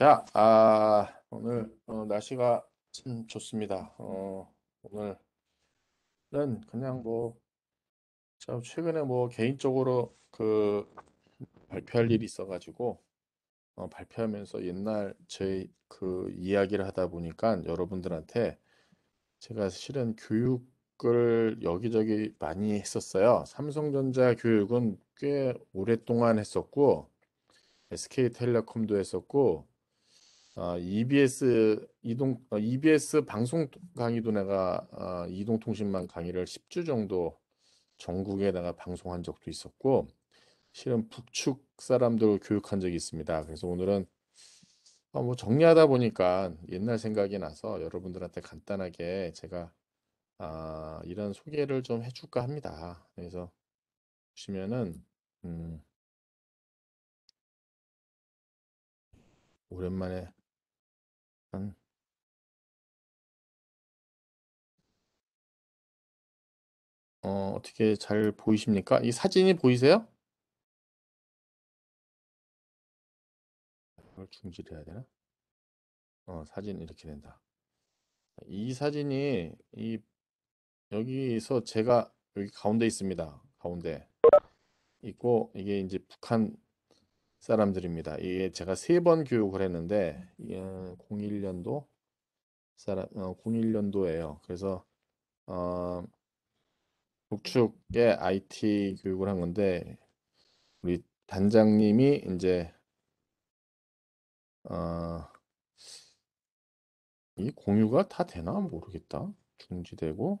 자, 아, 오늘 어, 날씨가 참 좋습니다. 어, 오늘은 그냥 뭐, 참 최근에 뭐 개인적으로 그 발표할 일이 있어가지고 어, 발표하면서 옛날 제그 이야기를 하다 보니까 여러분들한테 제가 실은 교육을 여기저기 많이 했었어요. 삼성전자 교육은 꽤 오랫동안 했었고 SK텔레콤도 했었고 어, EBS 이동 어, EBS 방송 강의도 내가 어, 이동통신망 강의를 10주 정도 전국에다가 방송한 적도 있었고 실은 북측 사람들을 교육한 적이 있습니다. 그래서 오늘은 뭐 정리하다 보니까 옛날 생각이 나서 여러분들한테 간단하게 제가 아, 이런 소개를 좀 해줄까 합니다. 그래서 보시면은 음, 오랜만에 어, 어떻게 잘 보이십니까? 이 사진이 보이세요? 이걸 중지해야 되나? 어, 사진 이렇게 된다. 이 사진이 이 여기서 제가 여기 가운데 있습니다. 가운데 있고 이게 이제 북한 사람들입니다. 이게 제가 세 번 교육을 했는데 01년도 음. 사람 어, 01년도예요. 그래서 어, 북측의 IT 교육을 한 건데 우리 단장님이 이제 어, 이 공유가 다 되나 모르겠다. 중지되고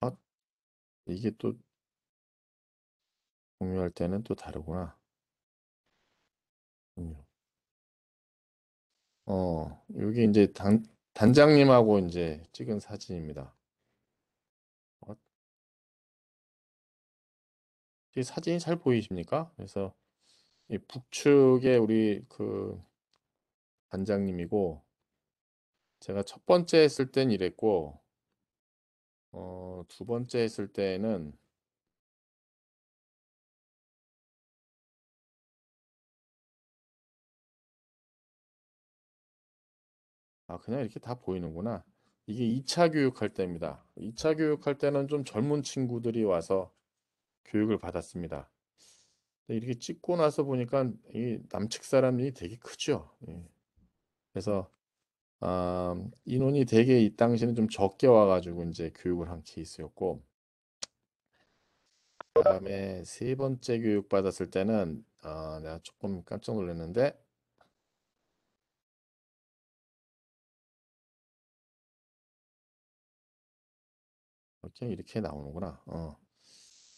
아 이게 또 공유할 때는 또 다르구나. 어, 여기 이제 단, 단장님하고 이제 찍은 사진입니다. 어? 이 사진이 잘 보이십니까? 그래서 이 북측에 우리 그 단장님이고 제가 첫 번째 했을 땐 이랬고 어, 두 번째 했을 때는 아, 그냥 이렇게 다 보이는구나. 이게 2차 교육할 때입니다. 2차 교육할 때는 좀 젊은 친구들이 와서 교육을 받았습니다. 이렇게 찍고 나서 보니까 이 남측 사람이 되게 크죠. 예. 그래서 아, 인원이 되게 이 당시는 좀 적게 와가지고 이제 교육을 한 케이스였고, 그다음에 세 번째 교육 받았을 때는 아, 내가 조금 깜짝 놀랐는데 그냥 이렇게 나오는구나. 어.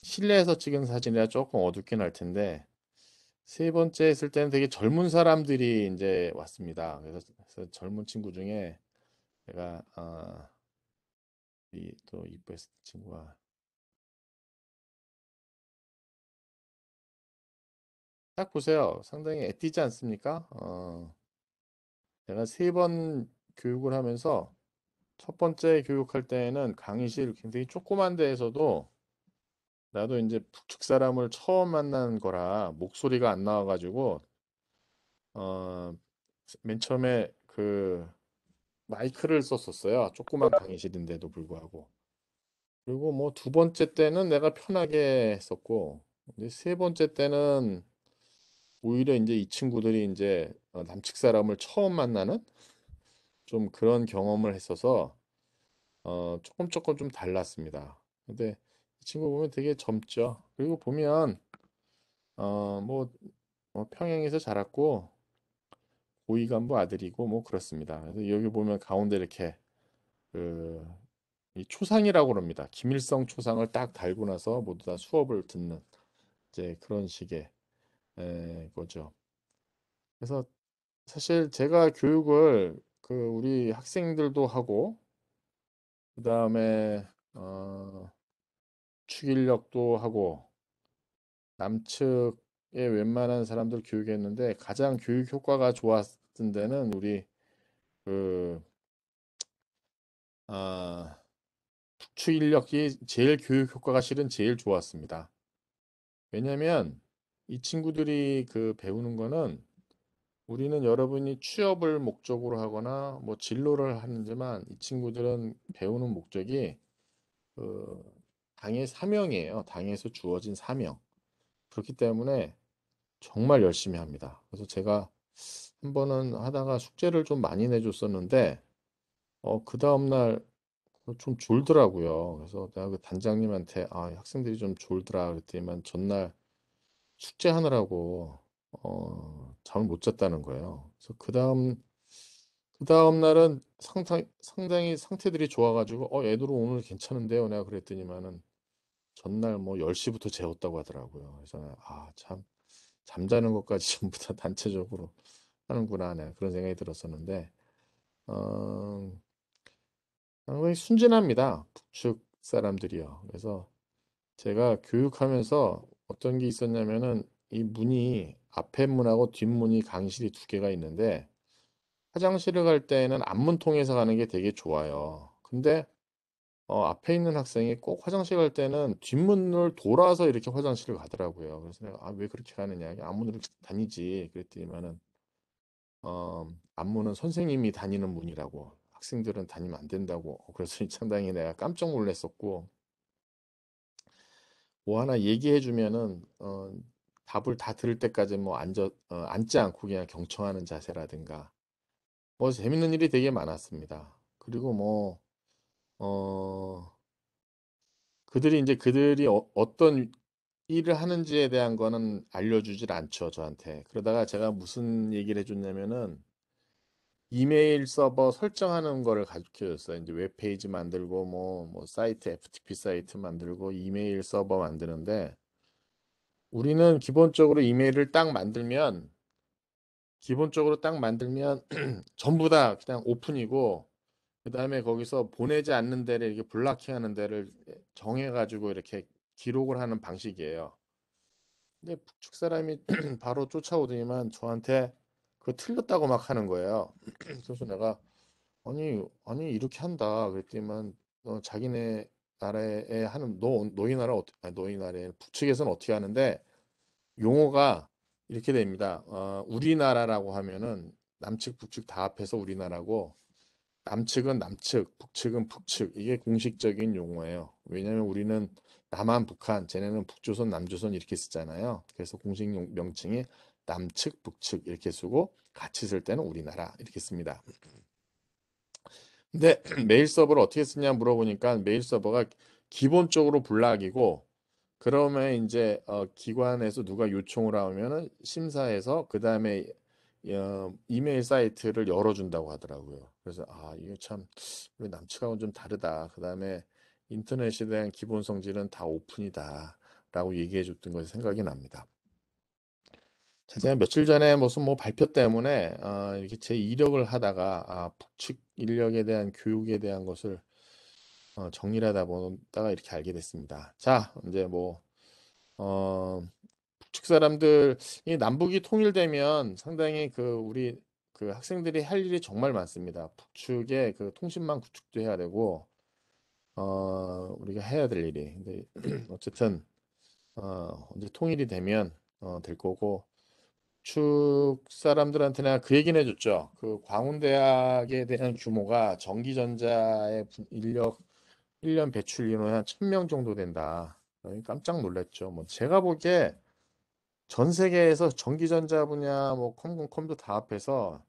실내에서 찍은 사진이라 조금 어둡긴 할 텐데 세 번째 했을 때는 되게 젊은 사람들이 이제 왔습니다. 그래서, 그래서 젊은 친구 중에 내가 어, 이또 이뻐했던 친구가 딱 보세요. 상당히 애띠지 않습니까? 어, 내가 세 번 교육을 하면서 첫 번째 교육할 때에는 강의실 굉장히 조그만 데에서도 나도 이제 북측 사람을 처음 만난 거라 목소리가 안 나와가지고 어, 맨 처음에 그 마이크를 썼었어요. 조그만 강의실인데도 불구하고. 그리고 뭐 두 번째 때는 내가 편하게 했었고 이제 세 번째 때는 오히려 이제 이 친구들이 이제 어, 남측 사람을 처음 만나는 좀 그런 경험을 했어서 어, 조금 조금 좀 달랐습니다. 근데 이 친구 보면 되게 젊죠. 그리고 보면 어, 뭐, 뭐 평양에서 자랐고 고위간부 아들이고 뭐 그렇습니다. 그래서 여기 보면 가운데 이렇게 그이 초상이라고 합니다. 김일성 초상을 딱 달고 나서 모두 다 수업을 듣는 이제 그런 식의 에, 거죠. 그래서 사실 제가 교육을 그 우리 학생들도 하고 그다음에 어 추진력도 하고 남측에 웬만한 사람들 교육했는데 가장 교육 효과가 좋았던 데는 우리 그 아, 추인력이 제일 교육 효과가 실은 제일 좋았습니다. 왜냐면 이 친구들이 그 배우는 거는 우리는 여러분이 취업을 목적으로 하거나 뭐 진로를 하는지만 이 친구들은 배우는 목적이 그 당의 사명이에요. 당에서 주어진 사명. 그렇기 때문에 정말 열심히 합니다. 그래서 제가 한 번은 하다가 숙제를 좀 많이 내줬었는데 어, 그 다음날 좀 졸더라고요. 그래서 내가 그 단장님한테 아, 학생들이 좀 졸더라 그랬더니만 전날 숙제하느라고 어, 잠을 못 잤다는 거예요. 그래서 그 다음 그 다음 날은 상당, 상당히 상태들이 좋아가지고 어 애들은 오늘 괜찮은데요 내가 그랬더니만은 전날 뭐 10시부터 재웠다고 하더라고요 그래서 아 참 잠자는 것까지 전부 다 단체적으로 하는구나 네, 그런 생각이 들었었는데 어, 순진합니다 북측 사람들이요 그래서 제가 교육하면서 어떤 게 있었냐면은 이 문이 앞에 문하고 뒷문이 강실이 두 개가 있는데 화장실을 갈 때에는 앞문 통해서 가는 게 되게 좋아요. 근데 어, 앞에 있는 학생이 꼭 화장실 갈 때는 뒷문을 돌아서 이렇게 화장실을 가더라고요. 그래서 내가 아, 왜 그렇게 가느냐? 앞문으로 다니지. 그랬더니만은 어, 앞문은 선생님이 다니는 문이라고 학생들은 다니면 안 된다고. 어, 그래서 상당히 내가 깜짝 놀랐었고 뭐 하나 얘기해 주면은 어, 답을 다 들을 때까지 뭐 앉아, 어, 앉지 않고 그냥 경청하는 자세라든가 뭐 재밌는 일이 되게 많았습니다. 그리고 뭐 어, 그들이 이제 그들이 어, 떤 일을 하는지에 대한 거는 알려주질 않죠 저한테. 그러다가 제가 무슨 얘기를 해줬냐면은 이메일 서버 설정하는 거를 가르쳐줬어요. 이제 웹페이지 만들고 뭐, 뭐 사이트 FTP 사이트 만들고 이메일 서버 만드는데 우리는 기본적으로 이메일을 딱 만들면 기본적으로 딱 만들면 전부 다 그냥 오픈이고 그 다음에 거기서 보내지 않는 데를 이렇게 블락해 하는 데를 정해가지고 이렇게 기록을 하는 방식이에요. 근데 북측 사람이 바로 쫓아오더니만 저한테 그 틀렸다고 막 하는 거예요. 그래서 내가 아니 아니 이렇게 한다 그랬더니만 어, 자기네 나라에 하는 노, 노인나라 노인나라에 북측에서는 어떻게 하는데 용어가 이렇게 됩니다. 어, 우리나라라고 하면은 남측 북측 다 합해서 우리나라고 남측은 남측, 북측은 북측 이게 공식적인 용어예요. 왜냐하면 우리는 남한, 북한, 쟤네는 북조선, 남조선 이렇게 쓰잖아요. 그래서 공식 명칭이 남측, 북측 이렇게 쓰고 같이 쓸 때는 우리나라 이렇게 씁니다. 근데 메일 서버를 어떻게 쓰냐 물어보니까 메일 서버가 기본적으로 블락이고 그러면 이제 어, 기관에서 누가 요청을 하면은 심사해서 그 다음에 어, 이메일 사이트를 열어준다고 하더라고요. 그래서 아이게참 우리 남측하고는 좀 다르다. 그 다음에 인터넷에 대한 기본 성질은 다 오픈이다라고 얘기해줬던 것이 생각이 납니다. 제가 며칠 전에 무슨 뭐 발표 때문에 어, 이렇게 제 이력을 하다가 아, 북측 인력에 대한 교육에 대한 것을 어, 정리를 하다 보다가 이렇게 알게 됐습니다. 자, 이제 뭐 어, 북측 사람들 이 남북이 통일되면 상당히 그 우리 그 학생들이 할 일이 정말 많습니다. 북측에 그 통신망 구축도 해야 되고 어, 우리가 해야 될 일이 근데 어쨌든 어, 언제 통일이 되면 어, 될 거고 건축 사람들한테 내가 그 얘기는 해줬죠. 그 광운대학에 대한 규모가 전기전자의 인력 1년 배출 인원이 한 1000명 정도 된다. 깜짝 놀랐죠. 뭐 제가 보기에 전 세계에서 전기전자 분야 뭐컴공컴도다 합해서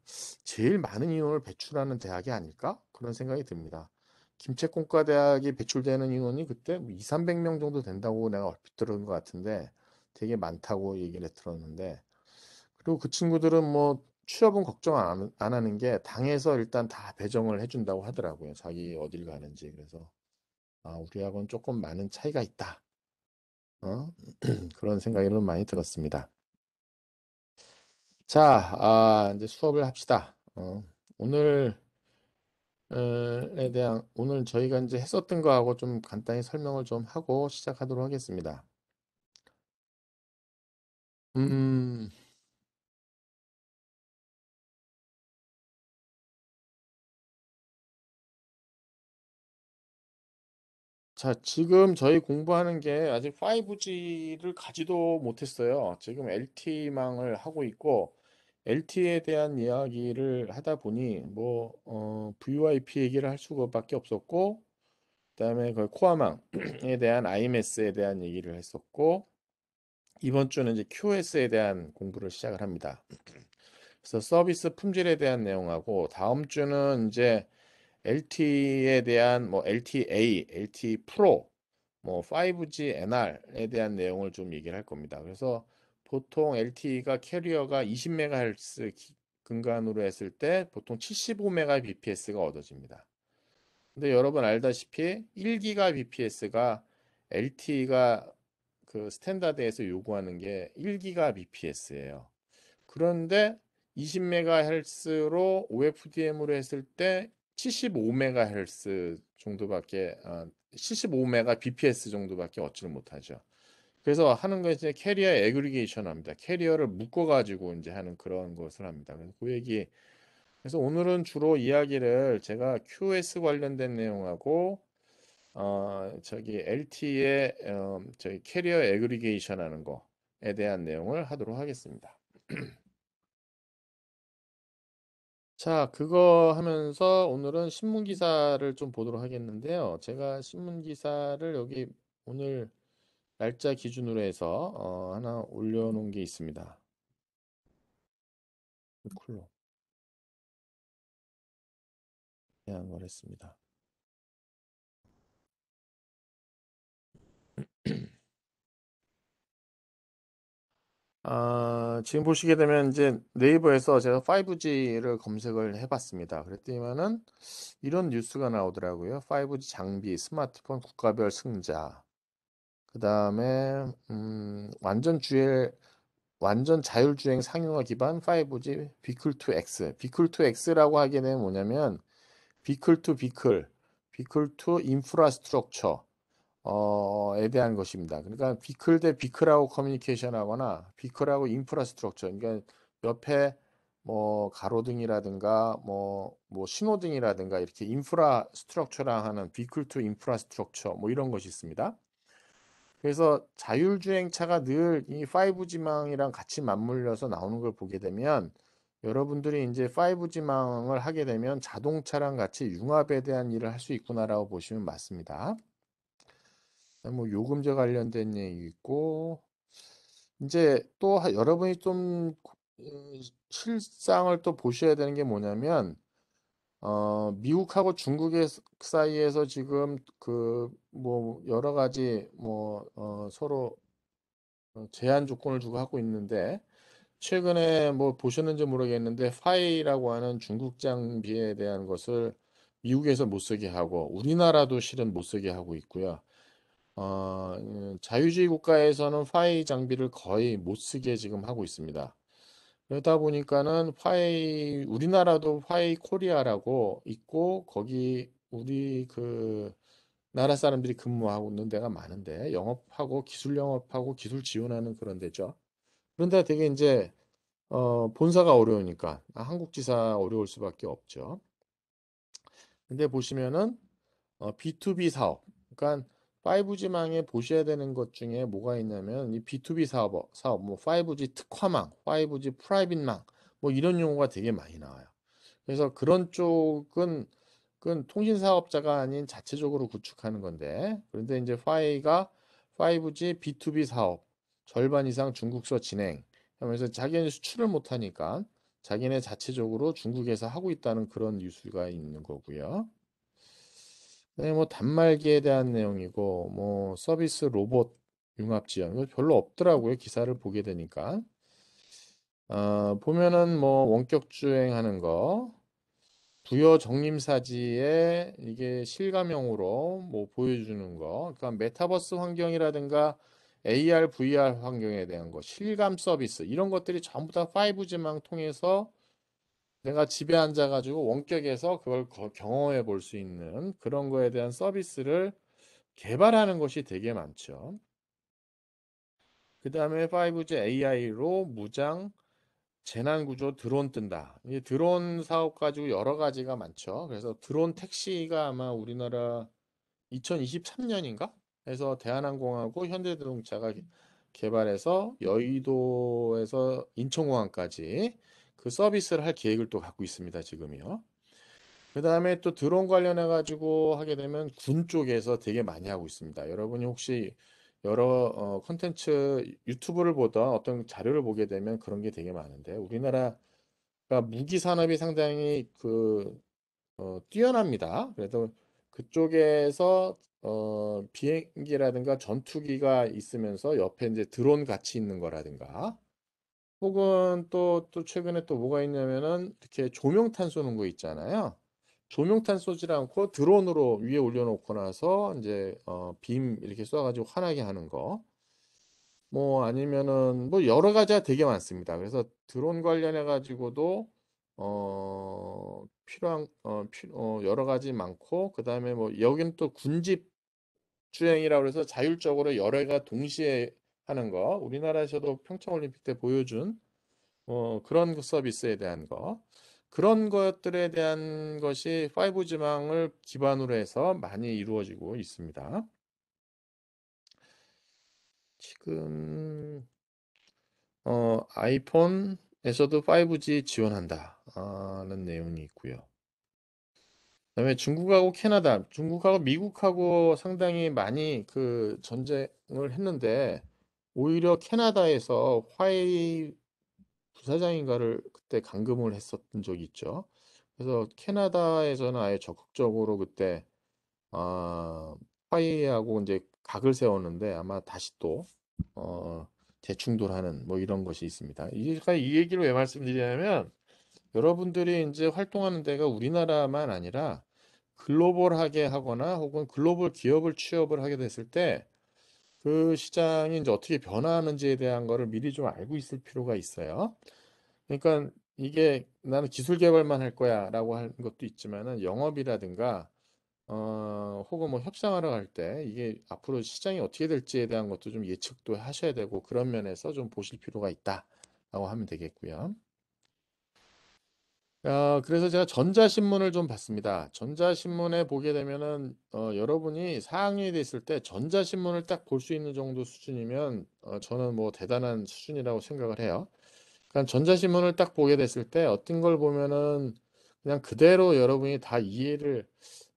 제일 많은 인원을 배출하는 대학이 아닐까 그런 생각이 듭니다. 김책공과대학이 배출되는 인원이 그때 뭐 2, 300명 정도 된다고 내가 얼핏 들은 것 같은데 되게 많다고 얘기를 들었는데 그리고 그 친구들은 뭐 취업은 걱정 안, 안 하는 게 당에서 일단 다 배정을 해준다고 하더라고요. 자기 어딜 가는지. 그래서 아, 우리 학원 조금 많은 차이가 있다. 어? 그런 생각이 많이 들었습니다. 자, 아, 이제 수업을 합시다. 어, 오늘 어, 에 대한 오늘 저희가 이제 했었던 거하고 좀 간단히 설명을 좀 하고 시작하도록 하겠습니다. 음. 자, 지금 저희 공부하는 게 아직 5G를 가지도 못했어요. 지금 LTE망을 하고 있고, LTE에 대한 이야기를 하다 보니, 뭐, 어, VoIP 얘기를 할 수밖에 없었고, 그다음에 그 코아망에 대한 IMS에 대한 얘기를 했었고, 이번 주는 이제 QS에 대한 공부를 시작을 합니다. 그래서 서비스 품질에 대한 내용하고, 다음 주는 이제 LTE에 대한 뭐 LTA, LTE 프로, 뭐 5G NR에 대한 내용을 좀 얘기를 할 겁니다. 그래서 보통 LTE가 캐리어가 20MHz 근간으로 했을 때 보통 75Mbps가 얻어집니다. 근데 여러분 알다시피 1GBps가 LTE가 그 스탠다드에서 요구하는 게 1GBps예요. 그런데 20MHz로 OFDM으로 했을 때 75메가 헬스 정도밖에 아, 75메가 bps 정도밖에 얻지를 못하죠. 그래서 하는 거 이제 캐리어 애그리게이션 합니다. 캐리어를 묶어 가지고 이제 하는 그런 것을 합니다. 그래서 그 얘기 그래서 오늘은 주로 이야기를 제가 QS 관련된 내용하고 어 저기 LT의 어, 저기 캐리어 애그리게이션 하는 거에 대한 내용을 하도록 하겠습니다. 자, 그거 하면서 오늘은 신문 기사를 좀 보도록 하겠는데요. 제가 신문 기사를 여기 오늘 날짜 기준으로 해서 어, 하나 올려놓은 게 있습니다. 쿨로. 그냥 말했습니다. 아, 지금 보시게 되면 이제 네이버에서 제가 5G를 검색을 해봤습니다. 그랬더니만은 이런 뉴스가 나오더라고요. 5G 장비, 스마트폰 국가별 승자. 그 다음에 음, 완전 주행, 완전 자율주행 상용화 기반 5G 비클2X. 비클2X라고 하게 되면 뭐냐면 비클2 비클, 비클2 인프라스트럭처. 어에 대한 것입니다. 그러니까 비클 대 비클하고 커뮤니케이션 하거나 비클하고 인프라스트럭처 그러니까 옆에 뭐 가로등이라든가 뭐뭐 뭐 신호등이라든가 이렇게 인프라 스트럭처랑 하는 비클 투 인프라 스트럭처 뭐 이런 것이 있습니다. 그래서 자율주행차가 늘 이 5G망이랑 같이 맞물려서 나오는 걸 보게 되면 여러분들이 이제 5G망을 하게 되면 자동차랑 같이 융합에 대한 일을 할 수 있구나라고 보시면 맞습니다. 그뭐 요금제 관련된 얘기 있고 이제 또 하- 여러분이 좀 음, 실상을 또 보셔야 되는 게 뭐냐면 어, 미국하고 중국의 스- 사이에서 지금 그 뭐 여러 가지 뭐 어, 서로 어, 제한 조건을 두고 하고 있는데 최근에 뭐 보셨는지 모르겠는데 화웨이라고 하는 중국 장비에 대한 것을 미국에서 못 쓰게 하고 우리나라도 실은 못 쓰게 하고 있고요. 어, 음, 자유주의 국가에서는 화웨이 장비를 거의 못 쓰게 지금 하고 있습니다. 그러다 보니까는 화해 우리나라도 화해 코리아라고 있고 거기 우리 그 나라 사람들이 근무하고 있는 데가 많은데 영업하고 기술 영업하고 기술 지원하는 그런 데죠. 그런데 되게 이제 어, 본사가 어려우니까 아, 한국지사 어려울 수밖에 없죠. 근데 보시면은 어, B2B 사업, 그러니까 5G망에 보셔야 되는 것 중에 뭐가 있냐면 이 B2B 사업, 사업 뭐 5G 특화망, 5G 프라이빗망 뭐 이런 용어가 되게 많이 나와요. 그래서 그런 쪽은 그건 통신 사업자가 아닌 자체적으로 구축하는 건데 그런데 이제 파이가 5G B2B 사업 절반 이상 중국서 진행 하면서 자기는 수출을 못 하니까 자기네 자체적으로 중국에서 하고 있다는 그런 뉴스가 있는 거고요. 네, 뭐 단말기에 대한 내용이고 뭐 서비스 로봇 융합 지원 뭐 별로 없더라고요 기사를 보게 되니까 어, 보면은 뭐 원격 주행하는 거 부여 정림사지에 이게 실감형으로 뭐 보여주는 거 그러니까 메타버스 환경이라든가 AR, VR 환경에 대한 거 실감 서비스 이런 것들이 전부 다 5G망 통해서 내가 집에 앉아가지고 원격에서 그걸 경험해 볼 수 있는 그런 거에 대한 서비스를 개발하는 것이 되게 많죠. 그 다음에 5G AI로 무장 재난구조 드론 뜬다. 이 드론 사업 가지고 여러 가지가 많죠. 그래서 드론 택시가 아마 우리나라 2023년인가? 해서 대한항공하고 현대자동차가 개발해서 여의도에서 인천공항까지 그 서비스를 할 계획을 또 갖고 있습니다. 지금이요. 그 다음에 또 드론 관련해 가지고 하게 되면 군 쪽에서 되게 많이 하고 있습니다. 여러분이 혹시 여러 컨텐츠 어, 유튜브를 보던 어떤 자료를 보게 되면 그런 게 되게 많은데 우리나라가 무기 산업이 상당히 그 어, 뛰어납니다. 그래도 그쪽에서 어, 비행기라든가 전투기가 있으면서 옆에 이제 드론 같이 있는 거라든가 혹은 또, 또 최근에 또 뭐가 있냐면은 이렇게 조명탄 쏘는 거 있잖아요. 조명탄 쏘지 않고 드론으로 위에 올려놓고 나서 이제 어, 빔 이렇게 쏴가지고 환하게 하는 거. 뭐 아니면은 뭐 여러 가지가 되게 많습니다. 그래서 드론 관련해 가지고도 어 필요한 어, 피, 어 여러 가지 많고 그다음에 뭐 여기는 또 군집 주행이라 그래서 자율적으로 여러 개가 동시에 하는 거, 우리나라에서도 평창올림픽 때 보여준 어, 그런 그 서비스에 대한 거, 그런 것들에 대한 것이 5 g 망을 기반으로 해서 많이 이루어지고 있습니다. 지금 어, 아이폰에서도 5G 지원한다는 내용이 있고요. 그다음에 중국하고 캐나다, 중국하고 미국하고 상당히 많이 그 전쟁을 했는데 오히려 캐나다에서 화웨이 부사장인가를 그때 감금을 했었던 적이 있죠. 그래서 캐나다에서는 아예 적극적으로 그때 어, 아, 화웨이하고 이제 각을 세웠는데 아마 다시 또 어, 재충돌하는 뭐 이런 것이 있습니다. 그러니까 이 얘기를 왜 말씀드리냐면 여러분들이 이제 활동하는 데가 우리나라만 아니라 글로벌하게 하거나 혹은 글로벌 기업을 취업을 하게 됐을 때그 시장이 이제 어떻게 변화하는지에 대한 거를 미리 좀 알고 있을 필요가 있어요. 그러니까 이게 나는 기술 개발만 할 거야라고 하는 것도 있지만은 영업이라든가 어, 혹은 뭐 협상하러 갈 때 이게 앞으로 시장이 어떻게 될지에 대한 것도 좀 예측도 하셔야 되고 그런 면에서 좀 보실 필요가 있다라고 하면 되겠고요. 어, 그래서 제가 전자신문을 좀 봤습니다. 전자신문에 보게 되면은 어, 여러분이 4학년이 됐을 때 전자신문을 딱 볼 수 있는 정도 수준이면 어, 저는 뭐 대단한 수준이라고 생각을 해요. 그러니까 전자신문을 딱 보게 됐을 때 어떤 걸 보면은 그냥 그대로 여러분이 다 이해를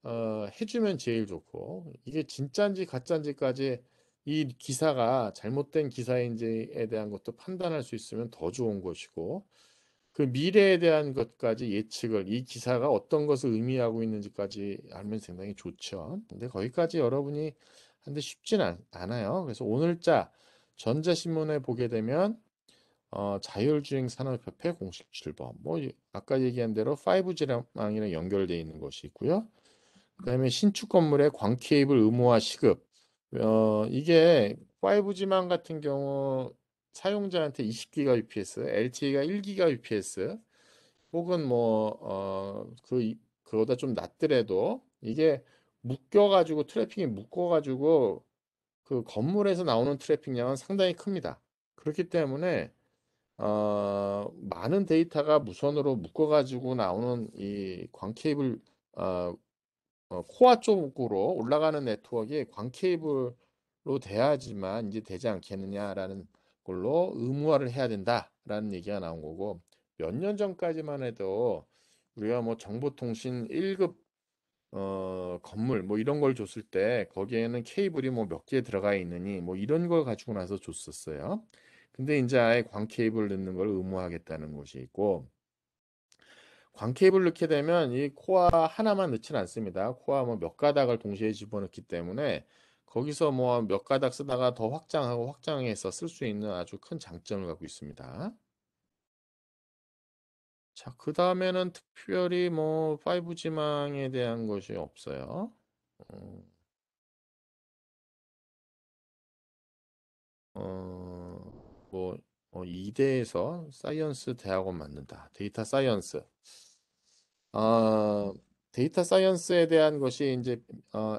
어, 해주면 제일 좋고 이게 진짜인지 가짜인지까지 이 기사가 잘못된 기사인지에 대한 것도 판단할 수 있으면 더 좋은 것이고 그 미래에 대한 것까지 예측을 이 기사가 어떤 것을 의미하고 있는지까지 알면 상당히 좋죠. 근데 거기까지 여러분이 한데 쉽지는 않, 아요 그래서 오늘자 전자신문에 보게 되면 어, 자율주행 산업협회 공식 출범. 뭐 아까 얘기한 대로 5G랑이랑 연결되어 있는 것이 있고요. 그다음에 신축 건물의 광 케이블 의무화 시급. 어, 이게 5G망 같은 경우 사용자한테 20기가 UPS, LTE가 1기가 p s 혹은 뭐, 어, 그, 그보다 좀 낮더라도 이게 묶여가지고 트래픽이 묶어가지고 그 건물에서 나오는 트래픽량은 상당히 큽니다. 그렇기 때문에 어, 많은 데이터가 무선으로 묶어가지고 나오는 이 광케이블 어, 어, 코아 쪽으로 올라가는 네트워크에 광케이블로 돼야지만 이제 되지 않겠느냐라는 걸로 의무화를 해야 된다라는 얘기가 나온 거고 몇 년 전까지만 해도 우리가 뭐 정보통신 1급 어, 건물 뭐 이런 걸 줬을 때 거기에는 케이블이 뭐 몇 개 들어가 있느니 뭐 이런 걸 가지고 나서 줬었어요. 근데 이제 아예 광 케이블 넣는 걸 의무화하겠다는 것이 있고 광 케이블 넣게 되면 이코어 하나만 넣지는 않습니다. 코어뭐몇 가닥을 동시에 집어넣기 때문에 거기서 뭐 몇 가닥 쓰다가 더 확장하고 확장해서 쓸 수 있는 아주 큰 장점을 갖고 있습니다. 자, 그 다음에는 특별히 뭐 5G망에 대한 것이 없어요. 음. 어, 뭐, 어, 이대에서 사이언스 대학원 만든다. 데이터 사이언스. 어, 데이터 사이언스에 대한 것이 이제 어,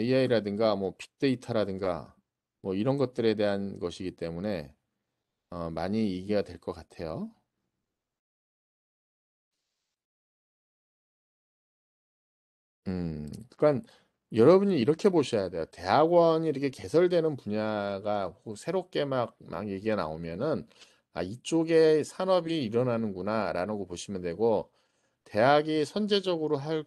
AI라든가 뭐 빅데이터라든가 뭐 이런 것들에 대한 것이기 때문에 어, 많이 이해가 될 것 같아요. 음, 그러니까 여러분이 이렇게 보셔야 돼요. 대학원이 이렇게 개설되는 분야가 새롭게 막, 막 얘기가 나오면은 아, 이쪽에 산업이 일어나는구나라는 거 보시면 되고 대학이 선제적으로 할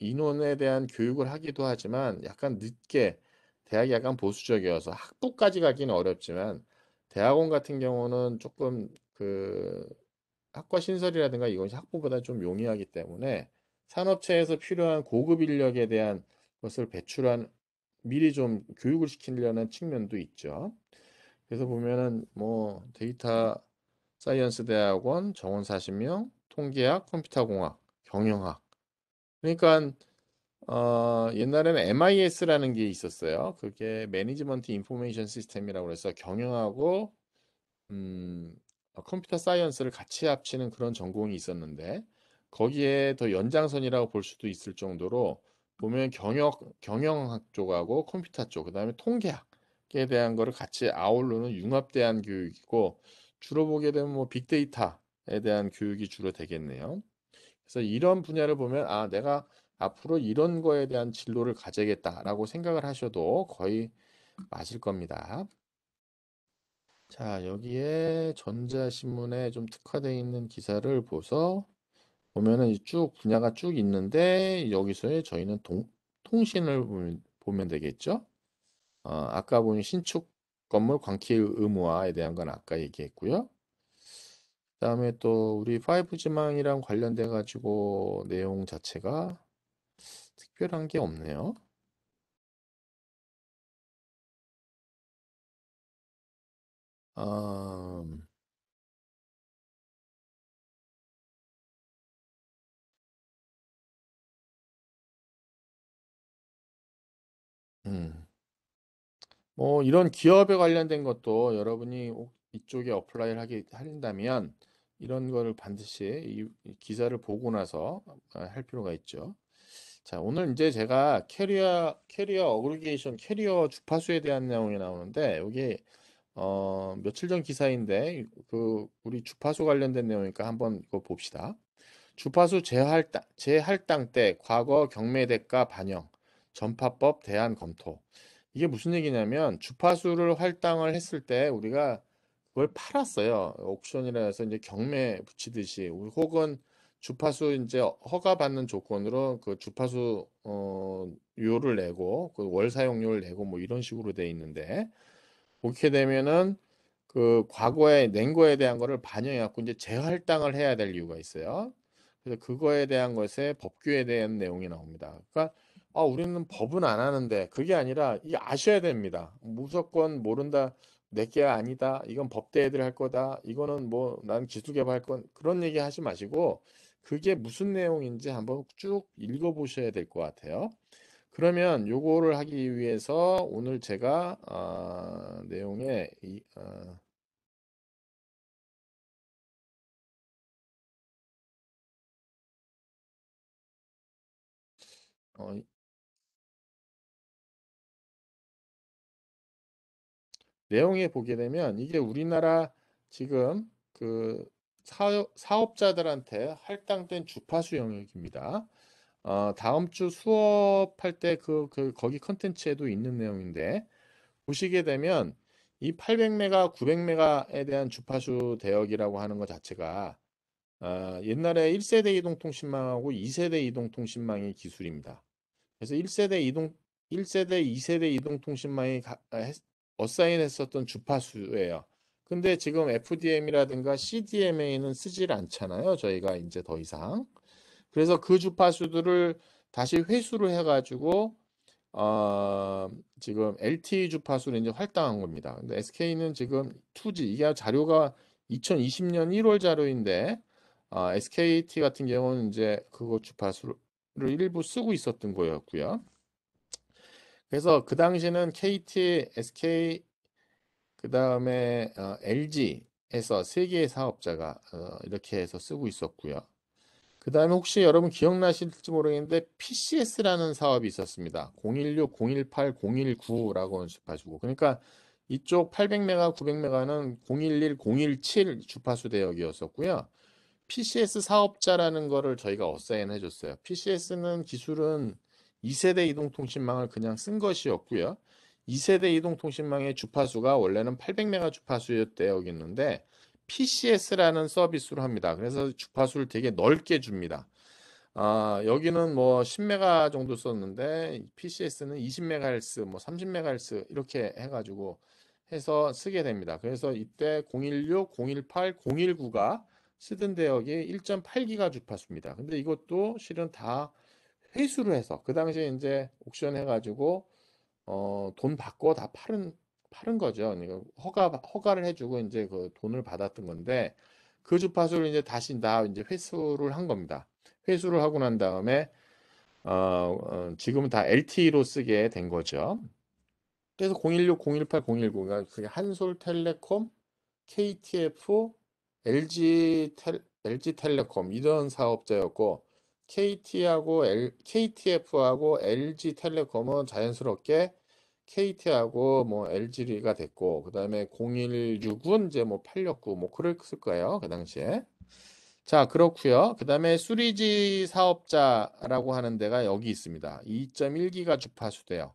인원에 대한 교육을 하기도 하지만 약간 늦게 대학이 약간 보수적이어서 학부까지 가기는 어렵지만 대학원 같은 경우는 조금 그 학과 신설이라든가 이건 학부보다 좀 용이하기 때문에 산업체에서 필요한 고급 인력에 대한 것을 배출한 미리 좀 교육을 시키려는 측면도 있죠. 그래서 보면은 뭐 데이터 사이언스 대학원 정원 40명, 통계학, 컴퓨터공학, 경영학 그러니까 어, 옛날에는 MIS라는 게 있었어요. 그게 매니지먼트 인포메이션 시스템이라고 그래서 경영하고 음, 어, 컴퓨터 사이언스를 같이 합치는 그런 전공이 있었는데 거기에 더 연장선이라고 볼 수도 있을 정도로 보면 경영 경영학 쪽하고 컴퓨터 쪽 그다음에 통계학에 대한 거를 같이 아울르는 융합대한 교육이고 주로 보게 되면 뭐 빅데이터에 대한 교육이 주로 되겠네요. 그래서 이런 분야를 보면 아 내가 앞으로 이런 거에 대한 진로를 가져야겠다라고 생각을 하셔도 거의 맞을 겁니다. 자 여기에 전자신문에 좀 특화되어 있는 기사를 보서 보면은 쭉 분야가 쭉 있는데 여기서 의 저희는 동, 통신을 보면, 보면 되겠죠. 어, 아까 본 신축 건물 광기 의무화에 대한 건 아까 얘기했고요. 그다음에 또 우리 5지망이랑 관련돼 가지고 내용 자체가 특별한 게 없네요. 음, 음. 뭐 이런 기업에 관련된 것도 여러분이 이쪽에 어플라이를 하게 한다면 이런 거를 반드시 이 기사를 보고 나서 아, 할 필요가 있죠. 자, 오늘 이제 제가 캐리어 캐리어 어그리게이션 캐리어 주파수에 대한 내용이 나오는데 여기 어, 며칠 전 기사인데 그 우리 주파수 관련된 내용이니까 한번 이거 봅시다. 주파수 재할당 재할당 때 과거 경매 대가 반영 전파법 대안 검토. 이게 무슨 얘기냐면 주파수를 할당을 했을 때 우리가 그걸 팔았어요. 옥션이라 해서 이제 경매 붙이듯이 혹은 주파수 이제 허가 받는 조건으로 그 주파수 어유를 내고 그 월 사용료를 내고 뭐 이런 식으로 돼 있는데 그렇게 되면은 그 과거에 낸 거에 대한 거를 반영해 갖고 이제 재할당을 해야 될 이유가 있어요. 그래서 그거에 대한 것에 법규에 대한 내용이 나옵니다. 그러니까 아 우리는 법은 안 하는데 그게 아니라 이 아셔야 됩니다. 무조건 모른다 내게 아니다. 이건 법대 애들 할 거다. 이거는 뭐난 기술 개발건 그런 얘기 하지 마시고 그게 무슨 내용인지 한번 쭉 읽어 보셔야 될 것 같아요. 그러면 요거를 하기 위해서 오늘 제가 아, 아, 어, 내용에 이, 어, 어, 내용에 보게 되면 이게 우리나라 지금 그 사업, 자들한테 할당된 주파수 영역입니다. 어, 다음 주 수업할 때 그, 그 거기 컨텐츠에도 있는 내용인데 보시게 되면 이 800메가, 900메가에 대한 주파수 대역이라고 하는 것 자체가 어, 옛날에 1세대 이동통신망하고 2세대 이동통신망의 기술입니다. 그래서 1세대 이동 1세대, 2세대 이동통신망이 어사인했었던 주파수예요. 근데 지금 FDM이라든가 CDMA는 쓰질 않잖아요. 저희가 이제 더 이상. 그래서 그 주파수들을 다시 회수를 해가지고 어, 지금 LTE 주파수를 이제 할당한 겁니다. 근데 SK는 지금 2G 이게 자료가 2020년 1월 자료인데 어, SKT 같은 경우는 이제 그거 주파수를 일부 쓰고 있었던 거였고요. 그래서 그 당시는 KT, SK, 그 다음에 어, LG에서 세 개의 사업자가 어, 이렇게 해서 쓰고 있었고요. 그 다음에 혹시 여러분 기억나실지 모르겠는데 PCS라는 사업이 있었습니다. 016, 018, 019라고 가지고 그러니까 이쪽 800메가, 900메가는 011, 017 주파수 대역이었었고요. PCS 사업자라는 거를 저희가 어사인 해줬어요. PCS는 기술은 2세대 이동통신망을 그냥 쓴 것이었고요. 2세대 이동통신망의 주파수가 원래는 800메가 주파수였대있는데 PCS라는 서비스로 합니다. 그래서 주파수를 되게 넓게 줍니다. 아, 여기는 뭐 10메가 정도 썼는데 PCS는 20메가헬스, 뭐 30메가헬스 이렇게 해가지고 해서 쓰게 됩니다. 그래서 이때 016, 018, 019가 쓰던 대역이 1.8기가 주파수입니다. 근데 이것도 실은 다 회수를 해서 그 당시에 이제 옥션 해가지고 어 돈 받고 다 팔은 팔은 거죠. 그러니까 허가 허가를 해주고 이제 그 돈을 받았던 건데 그 주파수를 이제 다시 나 이제 회수를 한 겁니다. 회수를 하고 난 다음에 어, 어 지금은 다 LTE로 쓰게 된 거죠. 그래서 016, 018, 010가 그게 한솔텔레콤, KTF, LG 텔 LG텔레콤 이런 사업자였고 KT하고 L, KTF하고 LG텔레콤은 자연스럽게 KT하고 뭐 LG가 됐고 그다음에 0 1 6은 이제 뭐869뭐 뭐 그랬을 거예요. 그 당시에. 자, 그렇고요. 그다음에 수리지 사업자라고 하는 데가 여기 있습니다. 2.1기가 주파수 돼요.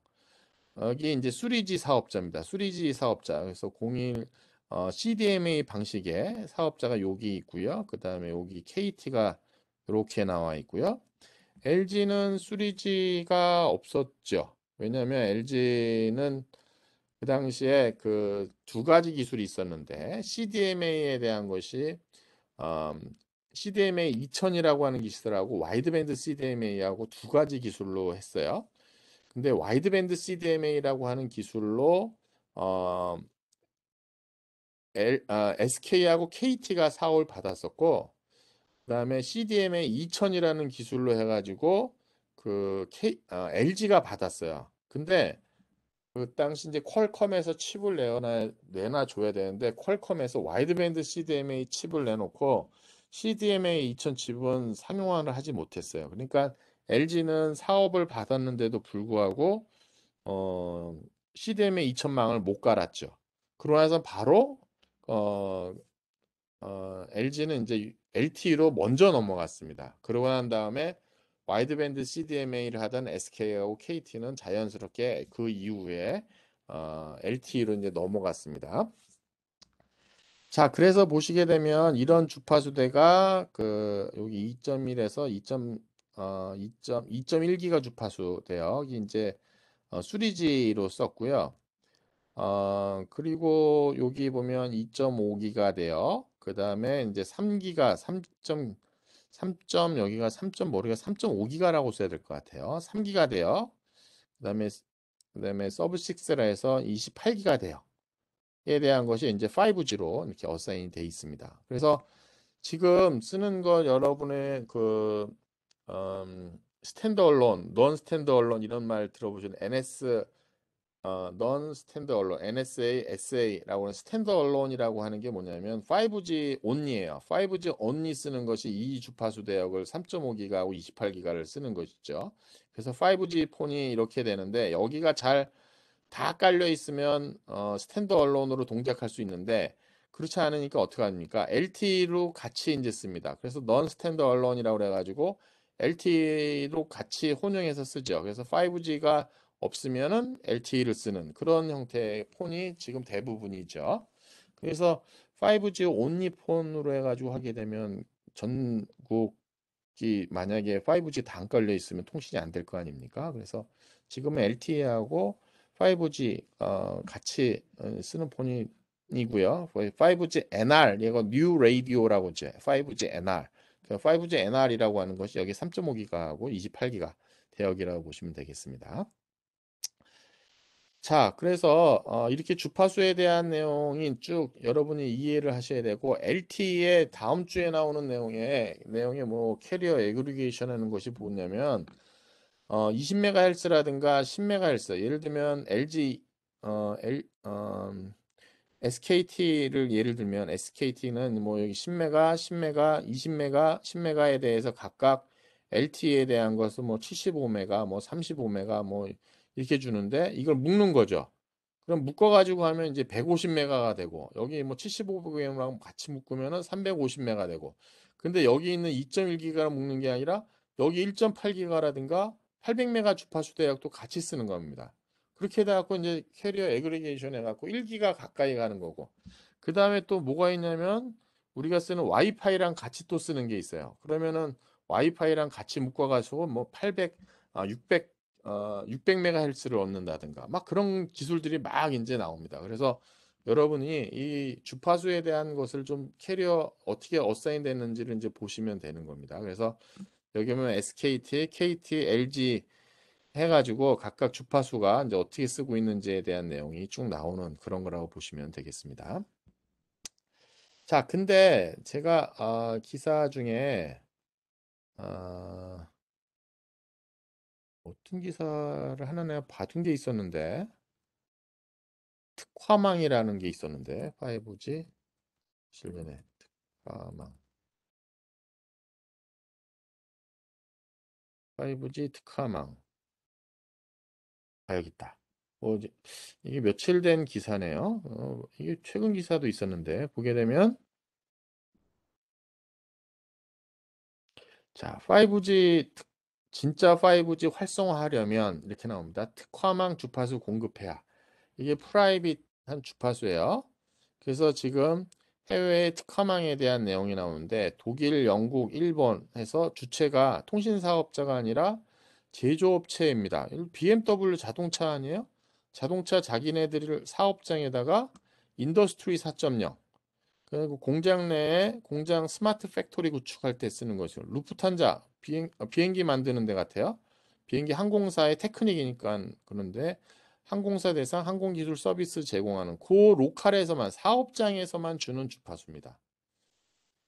여기 이제 수리지 사업자입니다. 수리지 사업자. 그래서 01 어, CDMA 방식의 사업자가 여기 있고요. 그다음에 여기 KT가 이렇게 나와 있고요. LG는 수리지가 없었죠. 왜냐하면 LG는 그 당시에 그 두 가지 기술이 있었는데 CDMA에 대한 것이 음, CDMA 2000이라고 하는 기술하고 와이드밴드 CDMA하고 두 가지 기술로 했어요. 근데 와이드밴드 CDMA라고 하는 기술로 어, L, 아, 어, SK하고 KT가 사업을 받았었고 그다음에 c d m 의 2000이라는 기술로 해가지고 그 K, 아, 어, LG가 받았어요. 근데 그 당시 이제 퀄컴에서 칩을 내어놔 내놔 줘야 되는데 퀄컴에서 와이드밴드 CDMA 칩을 내놓고 CDMA 2000 칩은 상용화를 하지 못했어요. 그러니까 LG는 사업을 받았는데도 불구하고 어, CDMA 2000망을 못 갈았죠. 그러면서 바로 어, 어, LG는 이제 LTE로 먼저 넘어갔습니다. 그러고 난 다음에 와이드밴드 CDMA를 하던 SK하고 KT는 자연스럽게 그 이후에 어, LTE로 이제 넘어갔습니다. 자, 그래서 보시게 되면 이런 주파수대가 그 여기 2.1에서 2. 어, 2.1기가 주파수 대요 여기 이제 어, 수리지로 썼고요. 어, 그리고 여기 보면 2.5기가 돼요. 그 다음에 이제 3기가 3점 3점 여기가 3점 머리가 3.5기가라고 써야 될 것 같아요. 3기가 돼요. 그 다음에 그 다음에 서브 6라 해서 28기가 돼요. 에 대한 것이 이제 5G로 이렇게 어사인이 돼 있습니다. 그래서 지금 쓰는 거 여러분의 그 음, 스탠드 언론, 논 스탠드 언론 이런 말 들어보신 NS 어, non standalone, NSA, SA라고 는 standalone이라고 하는 게 뭐냐면 5G only예요. 5G only 쓰는 것이 이 주파수 대역을 3.5기가하고 28기가를 쓰는 것이죠. 그래서 5G 폰이 이렇게 되는데 여기가 잘 다 깔려 있으면 어, 스탠드얼론으로 동작할 수 있는데 그렇지 않으니까 어떻게 합니까? LTE로 같이 이제 씁니다. 그래서 non standalone이라고 그래가지고 LTE로 같이 혼용해서 쓰죠. 그래서 5G가 없으면은 LTE를 쓰는 그런 형태의 폰이 지금 대부분이죠. 그래서 5G 온리 폰으로 해가지고 하게 되면 전국이 만약에 5G 다 안 깔려 있으면 통신이 안 될 거 아닙니까? 그래서 지금은 LTE하고 5G 어, 같이 어, 쓰는 폰이고요. 5G NR 이거 뉴 라디오라고 이제 5G NR 5G NR이라고 하는 것이 여기 3.5기가하고 28기가 대역이라고 보시면 되겠습니다. 자, 그래서 어, 이렇게 주파수에 대한 내용이 쭉 여러분이 이해를 하셔야 되고 LTE의 다음 주에 나오는 내용에 내용에 뭐 캐리어 에그리게이션하는 것이 뭐냐면 어, 20MHz라든가 10MHz 예를 들면 LG 어, L, 어, SKT를 예를 들면 SKT는 뭐 여기 10메가, 10메가, 20메가, 10메가에 대해서 각각 LTE에 대한 것은 뭐 75메가, 뭐 35메가, 뭐 이렇게 주는데 이걸 묶는 거죠. 그럼 묶어가지고 하면 이제 150메가가 되고 여기 뭐 75g하고 같이 묶으면은 350메가 되고 근데 여기 있는 2.1기가를 묶는 게 아니라 여기 1.8기가라든가 800메가 주파수 대역도 같이 쓰는 겁니다. 그렇게 해갖고 이제 캐리어 에그리게이션 해갖고 1기가 가까이 가는 거고 그 다음에 또 뭐가 있냐면 우리가 쓰는 와이파이랑 같이 또 쓰는 게 있어요. 그러면은 와이파이랑 같이 묶어가지고 뭐 800, 아, 600 어6 0 0 m h z 를 얻는다든가 막 그런 기술들이 막 이제 나옵니다. 그래서 여러분이 이 주파수에 대한 것을 좀 캐리어 어떻게 어사인 되는지를 이제 보시면 되는 겁니다. 그래서 여기 보면 SKT, KT, LG 해가지고 각각 주파수가 이제 어떻게 쓰고 있는지에 대한 내용이 쭉 나오는 그런 거라고 보시면 되겠습니다. 자, 근데 제가 어, 기사 중에 어, 어떤 기사를 하나 내가 봐둔 게 있었는데 특화망이라는 게 있었는데 5G 실내 특화망 5G 특화망 아 여기 다 어, 이게 며칠 된 기사네요 어, 이게 최근 기사도 있었는데 보게 되면 자 5G 진짜 5G 활성화하려면 이렇게 나옵니다. 특화망 주파수 공급해야. 이게 프라이빗한 주파수예요. 그래서 지금 해외 의 특화망에 대한 내용이 나오는데 독일, 영국, 일본에서 주체가 통신 사업자가 아니라 제조업체입니다. BMW 자동차 아니에요? 자동차 자기네들 사업장에다가 인더스트리 4.0 그리고 공장 내에 공장 스마트 팩토리 구축할 때 쓰는 것이죠. 루프탄자 비행, 어, 비행기 만드는 데 같아요. 비행기 항공사의 테크닉이니까 그런데 항공사 대상 항공기술 서비스 제공하는 고 로컬에서만 사업장에서만 주는 주파수입니다.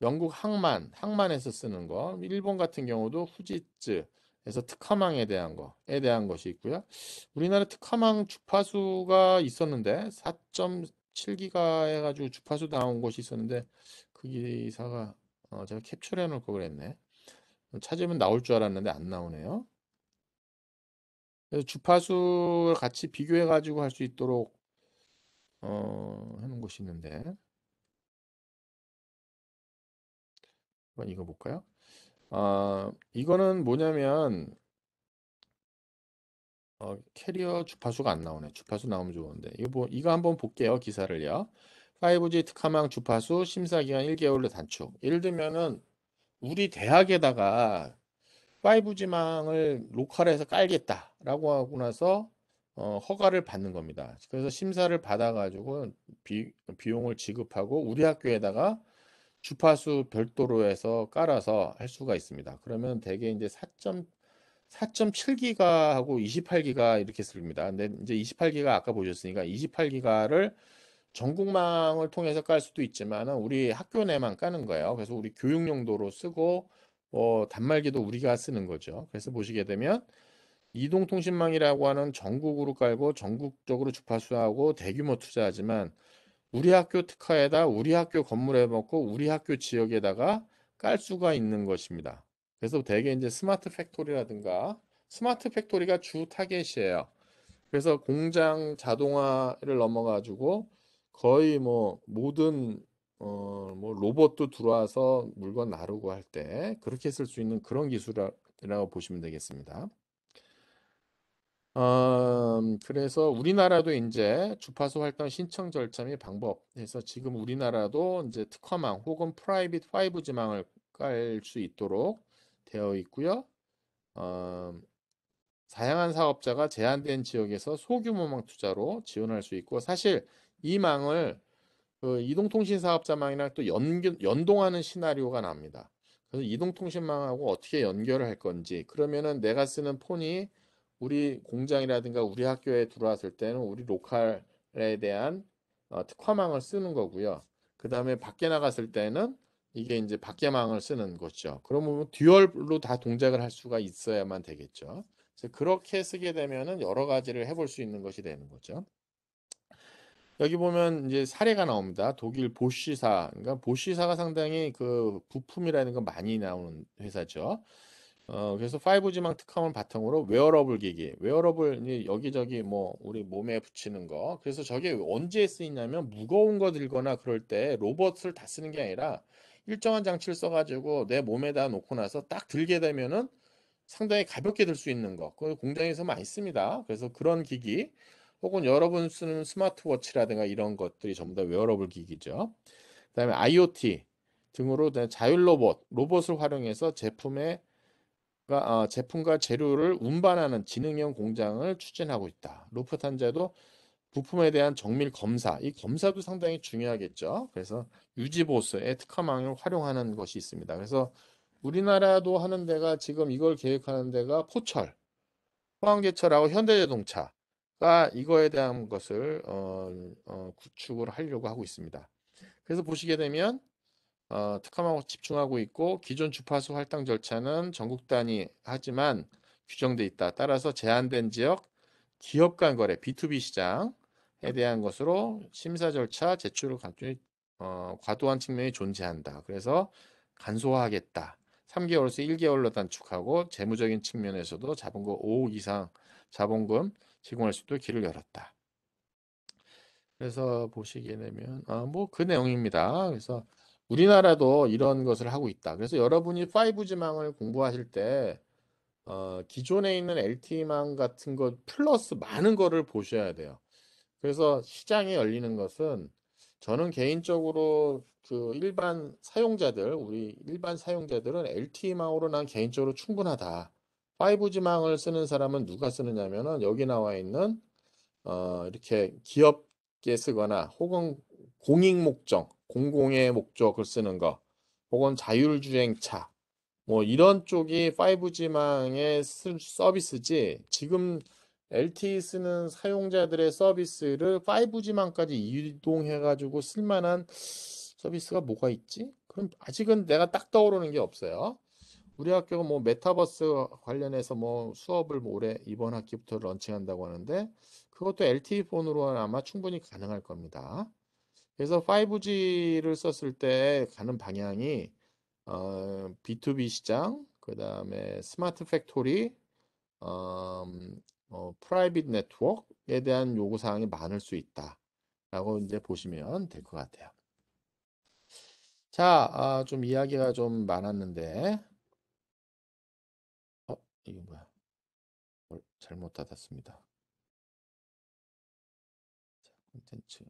영국 항만, 항만에서 쓰는 거, 일본 같은 경우도 후지츠에서 특화망에 대한 거에 대한 것이 있고요. 우리나라 특화망 주파수가 있었는데 4. 7기가 해가지고 주파수 나온 곳이 있었는데 그 기사가 어, 제가 캡처를 해놓을 걸 그랬네. 찾으면 나올 줄 알았는데 안 나오네요. 그래서 주파수를 같이 비교해가지고 할 수 있도록 어, 하는 곳이 있는데 한번 이거 볼까요? 어, 아, 이거는 뭐냐면 어, 캐리어 주파수가 안 나오네. 주파수 나오면 좋은데. 이거 뭐, 이거 한번 볼게요. 기사를요. 5G 특화망 주파수 심사 기간 1개월로 단축. 예를 들면은 우리 대학에다가 5G망을 로컬에서 깔겠다라고 하고 나서 어, 허가를 받는 겁니다. 그래서 심사를 받아가지고 비, 비용을 지급하고 우리 학교에다가 주파수 별도로 해서 깔아서 할 수가 있습니다. 그러면 대개 이제 4점 4.7기가하고 28기가 이렇게 쓰입니다. 근데 이제 28기가 아까 보셨으니까 28기가를 전국망을 통해서 깔 수도 있지만 우리 학교 내만 까는 거예요. 그래서 우리 교육 용도로 쓰고 어, 단말기도 우리가 쓰는 거죠. 그래서 보시게 되면 이동통신망이라고 하는 전국으로 깔고 전국적으로 주파수하고 대규모 투자하지만 우리 학교 특화에다 우리 학교 건물에 먹고 우리 학교 지역에다가 깔 수가 있는 것입니다. 그래서 대개 이제 스마트 팩토리라든가 스마트 팩토리가 주 타겟이에요. 그래서 공장 자동화를 넘어가지고 거의 뭐 모든 어, 뭐 로봇도 들어와서 물건 나르고 할 때 그렇게 쓸 수 있는 그런 기술이라고 보시면 되겠습니다. 어, 그래서 우리나라도 이제 주파수 활동 신청 절차 및 방법 해서 지금 우리나라도 이제 특허망 혹은 프라이빗 5G망을 깔 수 있도록 되어 있고요. 어, 다양한 사업자가 제한된 지역에서 소규모망 투자로 지원할 수 있고 사실 이 망을 그 이동통신 사업자망이랑 또 연, 연동하는 시나리오가 납니다. 그래서 이동통신망하고 어떻게 연결을 할 건지 그러면은 내가 쓰는 폰이 우리 공장이라든가 우리 학교에 들어왔을 때는 우리 로컬에 대한 어, 특화망을 쓰는 거고요. 그 다음에 밖에 나갔을 때는 이게 이제 밖에망을 쓰는 거죠. 그러면 듀얼로 다 동작을 할 수가 있어야만 되겠죠. 그래서 그렇게 쓰게 되면은 여러 가지를 해볼 수 있는 것이 되는 거죠. 여기 보면 이제 사례가 나옵니다. 독일 보쉬사. 그러니까 보쉬사가 상당히 그 부품이라는 거 많이 나오는 회사죠. 어, 그래서 5G망 특허을 바탕으로 웨어러블 기기, 웨어러블 여기저기 뭐 우리 몸에 붙이는 거. 그래서 저게 언제 쓰이냐면 무거운 거 들거나 그럴 때 로봇을 다 쓰는 게 아니라 일정한 장치를 써가지고 내 몸에다 놓고 나서 딱 들게 되면은 상당히 가볍게 들 수 있는 거. 그 공장에서 많이 씁니다. 그래서 그런 기기 혹은 여러분 쓰는 스마트워치라든가 이런 것들이 전부 다 웨어러블 기기죠. 그다음에 IoT 등으로 된 자율 로봇, 로봇을 활용해서 제품의 어, 제품과 재료를 운반하는 지능형 공장을 추진하고 있다. 로프탄자도 부품에 대한 정밀 검사, 이 검사도 상당히 중요하겠죠. 그래서 유지보수의 특허망을 활용하는 것이 있습니다. 그래서 우리나라도 하는 데가 지금 이걸 계획하는 데가 포철, 포항제철하고 현대자동차가 이거에 대한 것을 어, 어, 구축을 하려고 하고 있습니다. 그래서 보시게 되면 어, 특허망을 집중하고 있고 기존 주파수 할당 절차는 전국 단위 하지만 규정돼 있다. 따라서 제한된 지역 기업 간 거래 B2B 시장 에 대한 것으로 심사 절차 제출을 간단히 어, 과도한 측면이 존재한다. 그래서 간소화하겠다. 3개월에서 1개월로 단축하고 재무적인 측면에서도 자본금 5억 이상 자본금 제공할 수 있도록 길을 열었다. 그래서 보시게 되면 아, 뭐그 내용입니다. 그래서 우리나라도 이런 것을 하고 있다. 그래서 여러분이 5G망을 공부하실 때 어, 기존에 있는 LTE망 같은 것 플러스 많은 거를 보셔야 돼요. 그래서 시장이 열리는 것은 저는 개인적으로 그 일반 사용자들, 우리 일반 사용자들은 LTE망으로 난 개인적으로 충분하다. 5G망을 쓰는 사람은 누가 쓰느냐면은 여기 나와 있는 어 이렇게 기업계 쓰거나 혹은 공익 목적, 공공의 목적을 쓰는 거, 혹은 자율주행차 뭐 이런 쪽이 5G망의 서비스지 지금 LTE 쓰는 사용자들의 서비스를 5G만까지 이동해가지고 쓸만한 서비스가 뭐가 있지? 그럼 아직은 내가 딱 떠오르는 게 없어요. 우리 학교가 뭐 메타버스 관련해서 뭐 수업을 뭐 올해 이번 학기부터 런칭한다고 하는데 그것도 LTE 폰으로는 아마 충분히 가능할 겁니다. 그래서 5G를 썼을 때 가는 방향이 어, B2B 시장, 그 다음에 스마트 팩토리, 어, 어, 프라이빗 네트워크에 대한 요구 사항이 많을 수 있다라고 이제 보시면 될 것 같아요. 자, 아, 좀 이야기가 좀 많았는데, 어, 이게 뭐야? 잘못 닫았습니다. 자, 콘텐츠.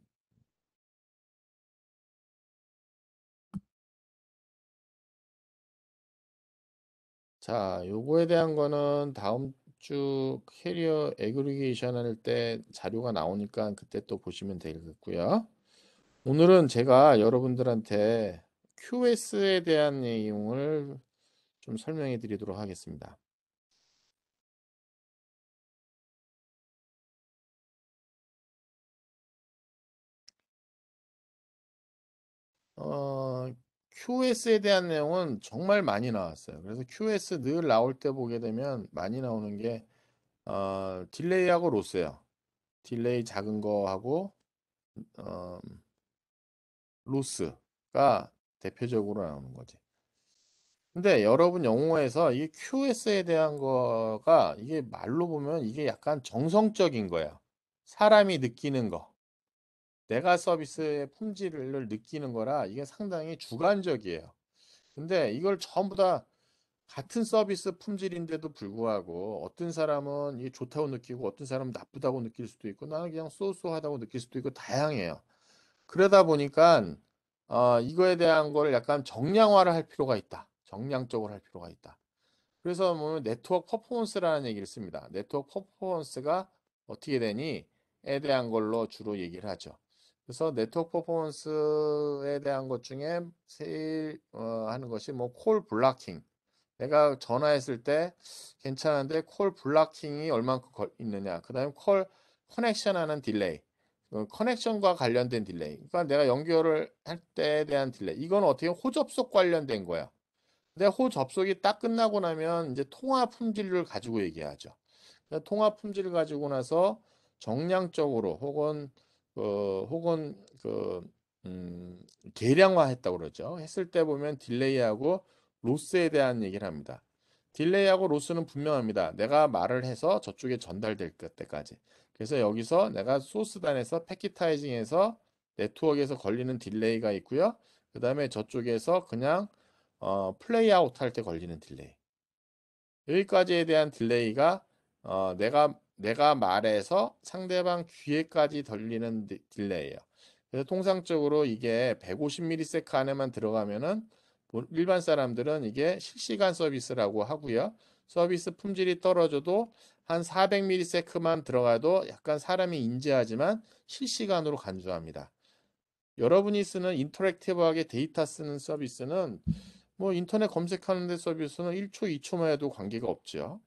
자, 요거에 대한 거는 다음 쭉 캐리어 에그리게이션 할 때 자료가 나오니까 그때 또 보시면 되겠고요. 오늘은 제가 여러분들한테 QS에 대한 내용을 좀 설명해 드리도록 하겠습니다. 어, QS에 대한 내용은 정말 많이 나왔어요. 그래서 QS 늘 나올 때 보게 되면 많이 나오는 게 어, 딜레이하고 로스예요. 딜레이 작은 거하고 어, 로스가 대표적으로 나오는 거지. 근데 여러분 영어에서 이 QS에 대한 거가 이게 말로 보면 이게 약간 정성적인 거야. 사람이 느끼는 거. 내가 서비스의 품질을 느끼는 거라 이게 상당히 주관적이에요. 근데 이걸 전부 다 같은 서비스 품질인데도 불구하고 어떤 사람은 이게 좋다고 느끼고 어떤 사람은 나쁘다고 느낄 수도 있고 나는 그냥 쏘쏘하다고 느낄 수도 있고 다양해요. 그러다 보니까 어, 이거에 대한 걸 약간 정량화를 할 필요가 있다. 정량적으로 할 필요가 있다. 그래서 뭐 네트워크 퍼포먼스라는 얘기를 씁니다. 네트워크 퍼포먼스가 어떻게 되니에 대한 걸로 주로 얘기를 하죠. 그래서 네트워크 퍼포먼스에 대한 것 중에 제일 어, 하는 것이 뭐 콜 블락킹. 내가 전화했을 때 괜찮은데 콜 블락킹이 얼만큼 걸, 있느냐. 그다음에 콜 커넥션 하는 딜레이. 그 커넥션과 관련된 딜레이. 그러니까 내가 연결을 할 때에 대한 딜레이. 이건 어떻게 호접속 관련된 거야. 근데 호접속이 딱 끝나고 나면 이제 통화 품질을 가지고 얘기하죠. 그러니까 통화 품질을 가지고 나서 정량적으로 혹은 그 혹은 그 음, 계량화했다고 그러죠. 했을 때 보면 딜레이하고 로스에 대한 얘기를 합니다. 딜레이하고 로스는 분명합니다. 내가 말을 해서 저쪽에 전달될 때까지. 그래서 여기서 내가 소스단에서 패키타이징에서 네트워크에서 걸리는 딜레이가 있고요. 그 다음에 저쪽에서 그냥 어, 플레이아웃 할 때 걸리는 딜레이. 여기까지에 대한 딜레이가 어, 내가 내가 말해서 상대방 귀에까지 덜리는 딜레이예요. 그래서 통상적으로 이게 150ms 안에만 들어가면은 뭐 일반 사람들은 이게 실시간 서비스라고 하고요. 서비스 품질이 떨어져도 한 400ms만 들어가도 약간 사람이 인지하지만 실시간으로 간주합니다. 여러분이 쓰는 인터랙티브하게 데이터 쓰는 서비스는 뭐 인터넷 검색하는 데 서비스는 1초, 2초만 해도 관계가 없죠.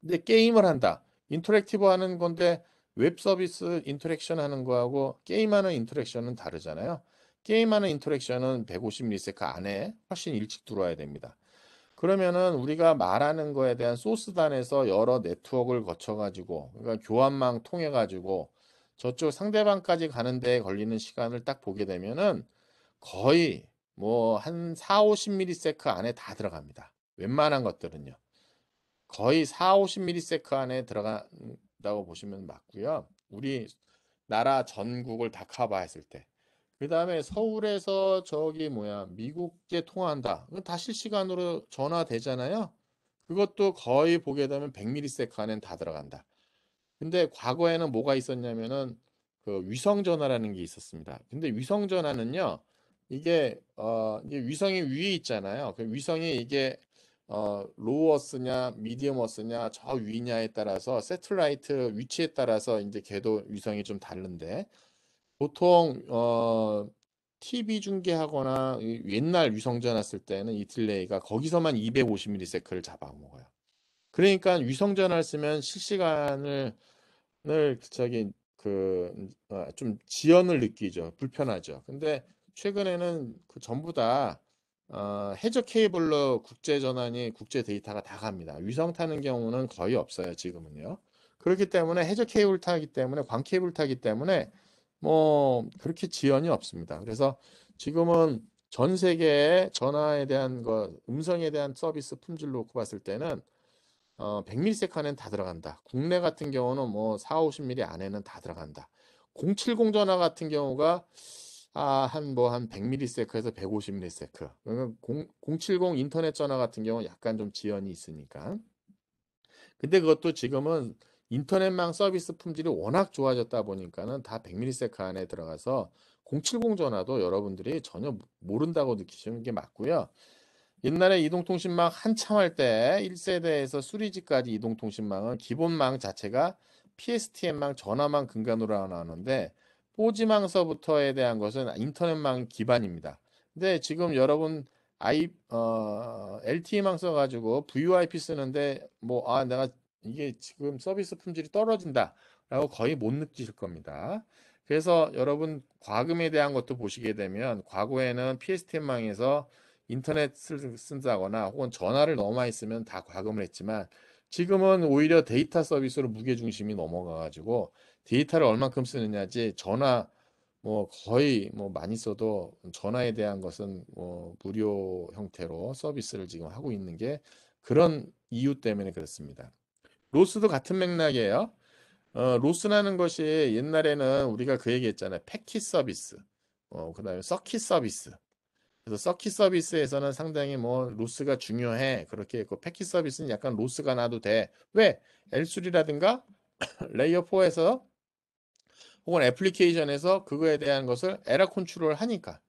근데 게임을 한다. 인터랙티브 하는 건데 웹 서비스 인터랙션 하는 거하고 게임하는 인터랙션은 다르잖아요. 게임하는 인터랙션은 150ms 안에 훨씬 일찍 들어와야 됩니다. 그러면은 우리가 말하는 거에 대한 소스단에서 여러 네트워크를 거쳐가지고 그러니까 교환망 통해가지고 저쪽 상대방까지 가는 데 걸리는 시간을 딱 보게 되면은 거의 뭐 한 4, 50ms 안에 다 들어갑니다. 웬만한 것들은요. 거의 4, 50ms 안에 들어간다고 보시면 맞고요. 우리 나라 전국을 다 커버했을 때. 그 다음에 서울에서 저기 뭐야 미국에 통화한다. 다 실시간으로 전화되잖아요. 그것도 거의 보게 되면 100ms 안에 다 들어간다. 근데 과거에는 뭐가 있었냐면은 그 위성 전화라는 게 있었습니다. 근데 위성 전화는요, 이게 어 이게 위성이 위에 있잖아요. 그 위성이 이게 어, 로워스냐 미디엄워스냐 저 위냐에 따라서 세틀라이트 위치에 따라서 이제 궤도 위성이 좀 다른데 보통 어, TV 중계하거나 옛날 위성 전화쓸 때는 이 딜레이가 거기서만 250ms를 잡아먹어요. 그러니까 위성 전화를 쓰면 실시간을 저기 그좀 음, 아, 지연을 느끼죠. 불편하죠. 근데 최근에는 그 전부 다 어, 해저 케이블로 국제 전환이 국제 데이터가 다 갑니다. 위성 타는 경우는 거의 없어요, 지금은요. 그렇기 때문에 해저 케이블 타기 때문에 광 케이블 타기 때문에 뭐 그렇게 지연이 없습니다. 그래서 지금은 전 세계의 전화에 대한 거 음성에 대한 서비스 품질 놓고 봤을 때는 어, 100ms 다 들어간다. 국내 같은 경우는 뭐 4, 50mm 안에는 다 들어간다. 070 전화 같은 경우가 아, 한 뭐 한 100ms에서 150ms. 그러니까 070 인터넷 전화 같은 경우는 약간 좀 지연이 있으니까. 근데 그것도 지금은 인터넷망 서비스 품질이 워낙 좋아졌다 보니까는 다 100ms 안에 들어가서 070 전화도 여러분들이 전혀 모른다고 느끼시는 게 맞고요. 옛날에 이동통신망 한참 할 때 1세대에서 3G까지 이동통신망은 기본망 자체가 PSTN망 전화망 근간으로 나왔는데 포지망서부터에 대한 것은 인터넷망 기반입니다. 근데 지금 여러분 I 어, LTE 망써 가지고 VoIP 쓰는데 뭐 아 내가 이게 지금 서비스 품질이 떨어진다라고 거의 못 느끼실 겁니다. 그래서 여러분 과금에 대한 것도 보시게 되면 과거에는 PSTN망에서 인터넷을 쓴다거나 혹은 전화를 너무 많이 쓰면 다 과금을 했지만 지금은 오히려 데이터 서비스로 무게 중심이 넘어가 가지고 데이터를 얼만큼 쓰느냐지 전화 뭐 거의 뭐 많이 써도 전화에 대한 것은 뭐 무료 형태로 서비스를 지금 하고 있는 게 그런 이유 때문에 그렇습니다. 로스도 같은 맥락이에요. 어, 로스라는 것이 옛날에는 우리가 그 얘기했잖아요. 패킷 서비스, 어, 그다음에 서킷 서비스 그래서 서킷 서비스에서는 상당히 뭐 로스가 중요해 그렇게 있고 패킷 서비스는 약간 로스가 나도 돼 왜? 엘 L3라든가 레이어 4에서 혹은 애플리케이션에서 그거에 대한 것을 에러 컨트롤 하니까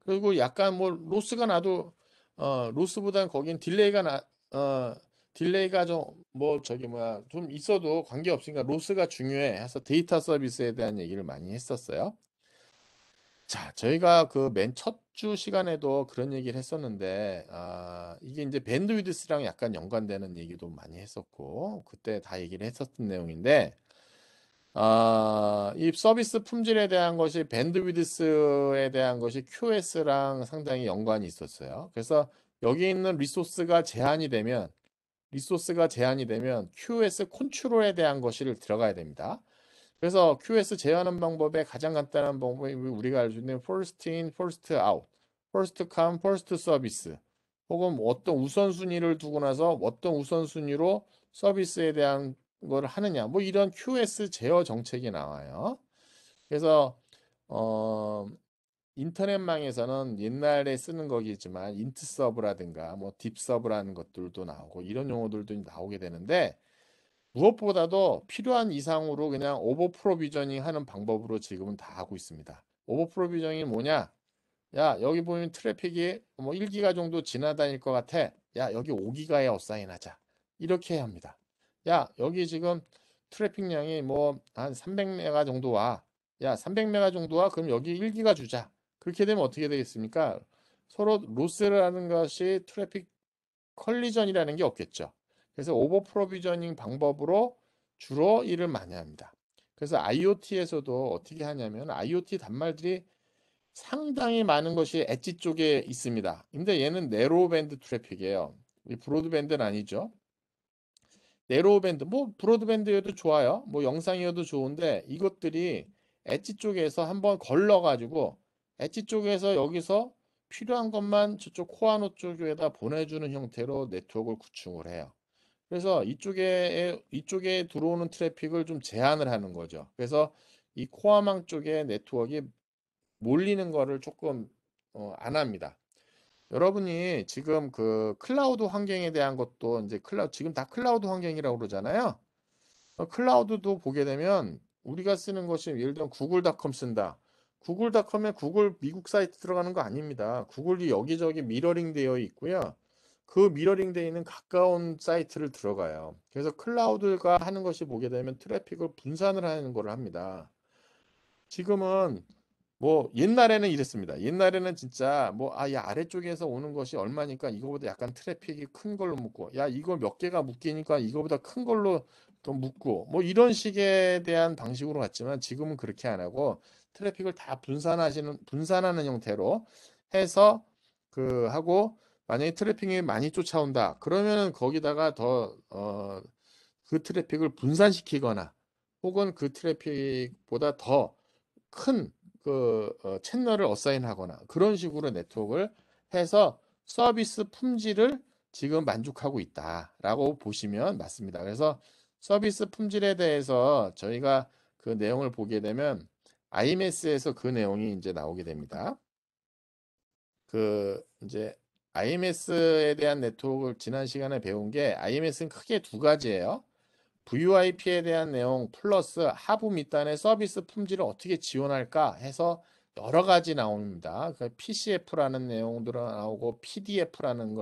그리고 약간 뭐 로스가 나도 어 로스보단 거긴 딜레이가 나 어 딜레이가 좀 뭐 저기 뭐야 좀 있어도 관계 없으니까 로스가 중요해 해서 데이터 서비스에 대한 얘기를 많이 했었어요. 자, 저희가 그 맨 첫 주 시간에도 그런 얘기를 했었는데, 아, 이게 이제 밴드위드스랑 약간 연관되는 얘기도 많이 했었고, 그때 다 얘기를 했었던 내용인데, 아, 이 서비스 품질에 대한 것이 밴드위드스에 대한 것이 QS랑 상당히 연관이 있었어요. 그래서 여기 있는 리소스가 제한이 되면, 리소스가 제한이 되면 QS 컨트롤에 대한 것을 들어가야 됩니다. 그래서 QS 제어하는 방법의 가장 간단한 방법이 우리가 알 수 있는 first in, first out, first come, first service 혹은 어떤 우선순위를 두고 나서 어떤 우선순위로 서비스에 대한 걸 하느냐 뭐 이런 QS 제어 정책이 나와요. 그래서 어 인터넷망에서는 옛날에 쓰는 거겠지만 인트서브라든가 뭐 딥서브라는 것들도 나오고 이런 용어들도 나오게 되는데 무엇보다도 필요한 이상으로 그냥 오버 프로비저닝 하는 방법으로 지금은 다 하고 있습니다. 오버 프로비저닝이 뭐냐? 야, 여기 보면 트래픽이 뭐 1기가 정도 지나다닐 것 같아. 야, 여기 5기가에 어사인하자 이렇게 해야 합니다. 야, 여기 지금 트래픽량이 뭐 한 300메가 정도 와. 야, 300메가 정도 와. 그럼 여기 1기가 주자. 그렇게 되면 어떻게 되겠습니까? 서로 로스를 하는 것이 트래픽 컬리전이라는 게 없겠죠. 그래서 오버 프로비저닝 방법으로 주로 일을 많이 합니다. 그래서 IoT에서도 어떻게 하냐면 IoT 단말들이 상당히 많은 것이 엣지 쪽에 있습니다. 근데 얘는 네로우밴드 트래픽이에요. 브로드밴드는 아니죠. 네로우밴드, 뭐 브로드밴드여도 좋아요. 뭐 영상이어도 좋은데 이것들이 엣지 쪽에서 한번 걸러가지고 엣지 쪽에서 여기서 필요한 것만 저쪽 코아노 쪽에다 보내주는 형태로 네트워크를 구축을 해요. 그래서 이쪽에 이쪽에 들어오는 트래픽을 좀 제한을 하는 거죠. 그래서 이코어망 쪽에 네트워크가 몰리는 거를 조금 어, 안 합니다. 여러분이 지금 그 클라우드 환경에 대한 것도 이제 클라 지금 다 클라우드 환경이라고 그러잖아요. 어, 클라우드도 보게 되면 우리가 쓰는 것이 예를 들면 구글닷컴 쓴다. 구글닷컴에 구글 미국 사이트 들어가는 거 아닙니다. 구글이 여기저기 미러링 되어 있고요. 그 미러링되어 있는 가까운 사이트를 들어가요. 그래서 클라우드가 하는 것이 보게 되면 트래픽을 분산을 하는 걸 합니다. 지금은 뭐 옛날에는 이랬습니다. 옛날에는 진짜 뭐아예 아래쪽에서 오는 것이 얼마니까 이거보다 약간 트래픽이 큰 걸로 묶고 야 이거 몇 개가 묶이니까 이거보다 큰 걸로 또 묶고 뭐 이런 식에 대한 방식으로 갔지만 지금은 그렇게 안 하고 트래픽을 다 분산하시는 분산하는 형태로 해서 그 하고 만약에 트래핑이 많이 쫓아온다. 그러면은 거기다가 더, 어, 그 트래픽을 분산시키거나 혹은 그 트래픽보다 더 큰그 어, 채널을 어사인하거나 그런 식으로 네트워크를 해서 서비스 품질을 지금 만족하고 있다라고 보시면 맞습니다. 그래서 서비스 품질에 대해서 저희가 그 내용을 보게 되면 IMS에서 그 내용이 이제 나오게 됩니다. 그 이제 IMS에 대한 네트워크를 지난 시간에 배운 게 IMS는 크게 두 가지예요. v i p 에 대한 내용 플러스 하부 밑단의 서비스 품질을 어떻게 지원할까 해서 여러 가지 나옵니다. 그러니까 PCF라는 내용도 나오고 PDF라는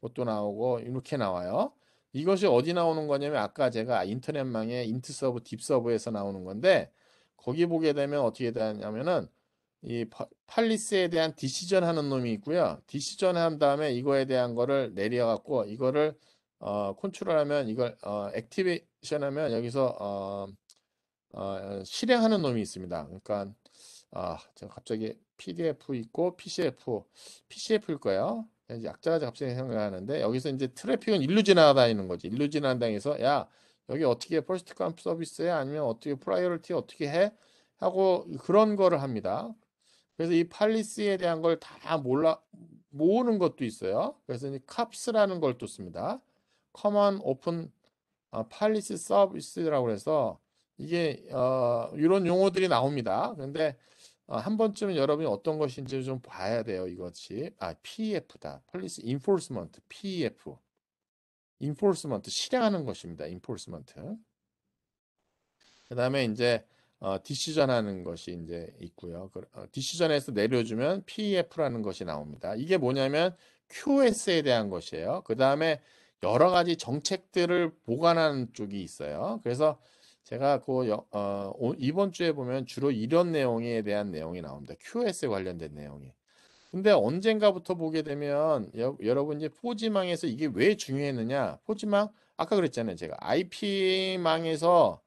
것도 나오고 이렇게 나와요. 이것이 어디 나오는 거냐면 아까 제가 인터넷망에 인트서브, 딥서브에서 나오는 건데 거기 보게 되면 어떻게 되냐면은 이 팔리스에 대한 디시전 하는 놈이 있고요. 디시전 한 다음에 이거에 대한 거를 내려갖고 이거를 어, 컨트롤하면 이걸 어, 액티베이션 하면 여기서 어, 어, 실행하는 놈이 있습니다. 그러니까 아, 제가 갑자기 PDF 있고 PCF, PCF일 거예요. 이제 약자가 갑자기 생각하는데 여기서 이제 트래픽은 일루 지나다니는 거지. 일루 지나다니서야 여기 어떻게 퍼스트 컴 서비스에 아니면 어떻게 프라이어리티 어떻게 해 하고 그런 거를 합니다. 그래서 이 팔리스에 대한 걸 다 몰라 모으는 것도 있어요. 그래서 이 캅스라는 걸또 씁니다. 커먼 오픈 팔리스 서비스라고 해서 이게 어, 이런 용어들이 나옵니다. 근데 어, 한 번쯤은 여러분이 어떤 것인지 좀 봐야 돼요. 이것이 아 PEF다. 폴리스 인포스먼트 PEF. 인포스먼트 실행하는 것입니다. 인포스먼트. 그다음에 이제 어, 디시전하는 것이 이제 있고요. 어, 디시전에서 내려주면 PEF라는 것이 나옵니다. 이게 뭐냐면 QS에 대한 것이에요. 그 다음에 여러 가지 정책들을 보관하는 쪽이 있어요. 그래서 제가 그 어, 이번 주에 보면 주로 이런 내용에 대한 내용이 나옵니다. QS에 관련된 내용이. 근데 언젠가부터 보게 되면 여, 러분 이제 포지망에서 이게 왜 중요했느냐? 포지망 아까 그랬잖아요. 제가 IP망에서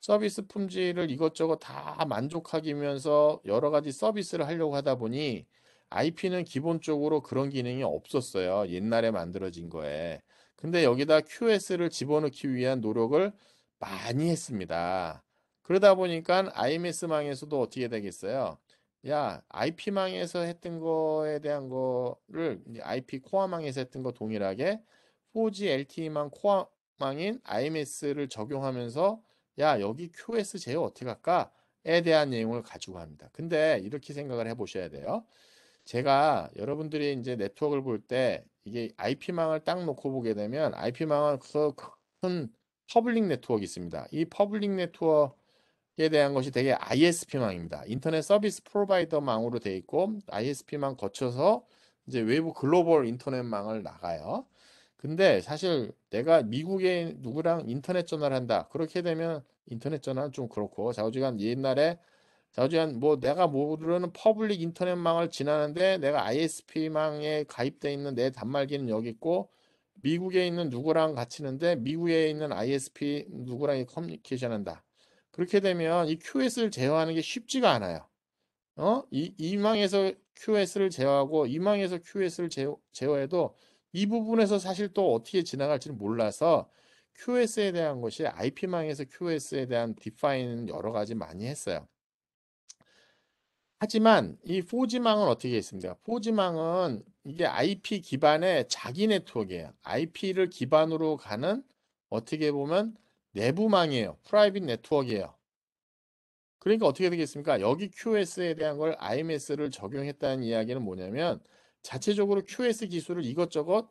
서비스 품질을 이것저것 다 만족하기면서 여러 가지 서비스를 하려고 하다 보니 IP는 기본적으로 그런 기능이 없었어요. 옛날에 만들어진 거에. 근데 여기다 QS를 집어넣기 위한 노력을 많이 했습니다. 그러다 보니까 IMS망에서도 어떻게 되겠어요? 야, IP망에서 했던 거에 대한 거를 IP 코어망에서 했던 거 동일하게 4G LTE망 코어망인 IMS를 적용하면서 야 여기 QS 제어 어떻게 할까? 에 대한 내용을 가지고 합니다. 근데 이렇게 생각을 해보셔야 돼요. 제가 여러분들이 이제 네트워크를 볼 때 이게 IP망을 딱 놓고 보게 되면 IP망은 큰 퍼블릭 네트워크 있습니다. 이 퍼블릭 네트워크에 대한 것이 되게 ISP망입니다. 인터넷 서비스 프로바이더망으로 되어 있고 ISP망 거쳐서 이제 외부 글로벌 인터넷망을 나가요. 근데 사실 내가 미국에 누구랑 인터넷 전화를 한다. 그렇게 되면 인터넷 전화는 좀 그렇고 자우지간 옛날에 자우지간 뭐 내가 모르는 퍼블릭 인터넷망을 지나는데 내가 ISP망에 가입돼 있는 내 단말기는 여기 있고 미국에 있는 누구랑 갇히는데 미국에 있는 ISP 누구랑 이 커뮤니케이션 한다. 그렇게 되면 이 QS를 제어하는 게 쉽지가 않아요. 어? 이, 이 망에서 QS를 제어하고 이 망에서 QS를 제어, 제어해도 이 부분에서 사실 또 어떻게 지나갈지는 몰라서 QS에 대한 것이 IP망에서 QS에 대한 디파인은 여러 가지 많이 했어요. 하지만 이 4G망은 어떻게 했습니까? 4G망은 이게 IP 기반의 자기 네트워크예요. IP를 기반으로 가는 어떻게 보면 내부망이에요. 프라이빗 네트워크예요. 그러니까 어떻게 되겠습니까? 여기 QS에 대한 걸 IMS를 적용했다는 이야기는 뭐냐면 자체적으로 QS 기술을 이것저것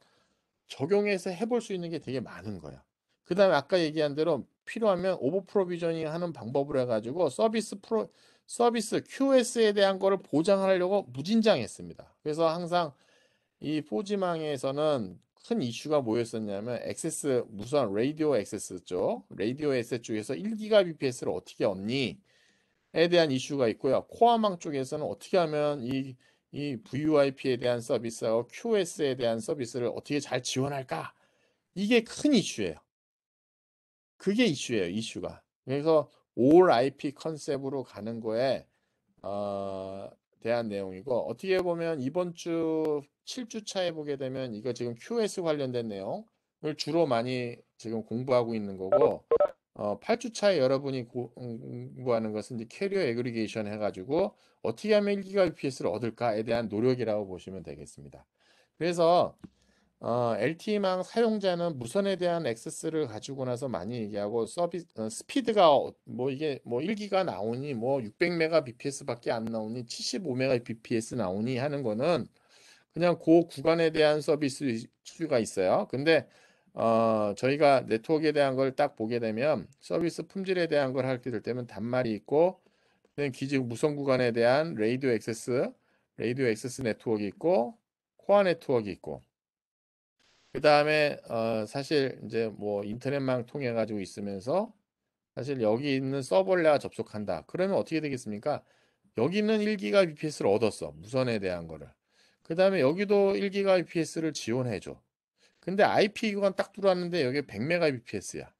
적용해서 해볼 수 있는 게 되게 많은 거야. 그 다음에 아까 얘기한 대로 필요하면 오버 프로비저닝 하는 방법으로 해가지고 서비스 프로, 서비스 QS에 대한 거를 보장하려고 무진장 했습니다. 그래서 항상 이포지망에서는큰 이슈가 뭐였었냐면 액세스 무선 라디오 액세스 쪽 라디오 액세스 쪽에서 1기가 bps를 어떻게 얻니에 대한 이슈가 있고요 코어망 쪽에서는 어떻게 하면 이이 VUIP에 대한 서비스하고 QS에 대한 서비스를 어떻게 잘 지원할까? 이게 큰 이슈예요. 그게 이슈예요, 이슈가. 그래서 all IP 컨셉으로 가는 거에 어, 대한 내용이고 어떻게 보면 이번 주 7주차에 보게 되면 이거 지금 QS 관련된 내용을 주로 많이 지금 공부하고 있는 거고 어, 8주차에 여러분이 음, 공부하는 것은 이제 캐리어 에그리게이션 해가지고 어떻게 하면 1기가 b p s 를 얻을까에 대한 노력이라고 보시면 되겠습니다. 그래서 어, LTE망 사용자는 무선에 대한 액세스를 가지고 나서 많이 얘기하고 서비스 어, 스피드가 어, 뭐 이게 뭐 1기가 나오니 뭐 600mbps밖에 안 나오니 75mbps 나오니 하는 거는 그냥 그 구간에 대한 서비스 수요가 있어요. 근데 어, 저희가 네트워크에 대한 걸 딱 보게 되면 서비스 품질에 대한 걸 하게 될 때면 단말이 있고 기지 무선 구간에 대한 레이디오 액세스, 레이디오 액세스 네트워크 있고 코어 네트워크 있고 그 다음에 어, 사실 이제 뭐 인터넷망 통해 가지고 있으면서 사실 여기 있는 서버를 내가 접속한다. 그러면 어떻게 되겠습니까? 여기는 있 1기가 BPS를 얻었어. 무선에 대한 거를. 그 다음에 여기도 1기가 BPS를 지원해줘. 근데 IP 기관 딱 들어왔는데 여기 100Mbps야.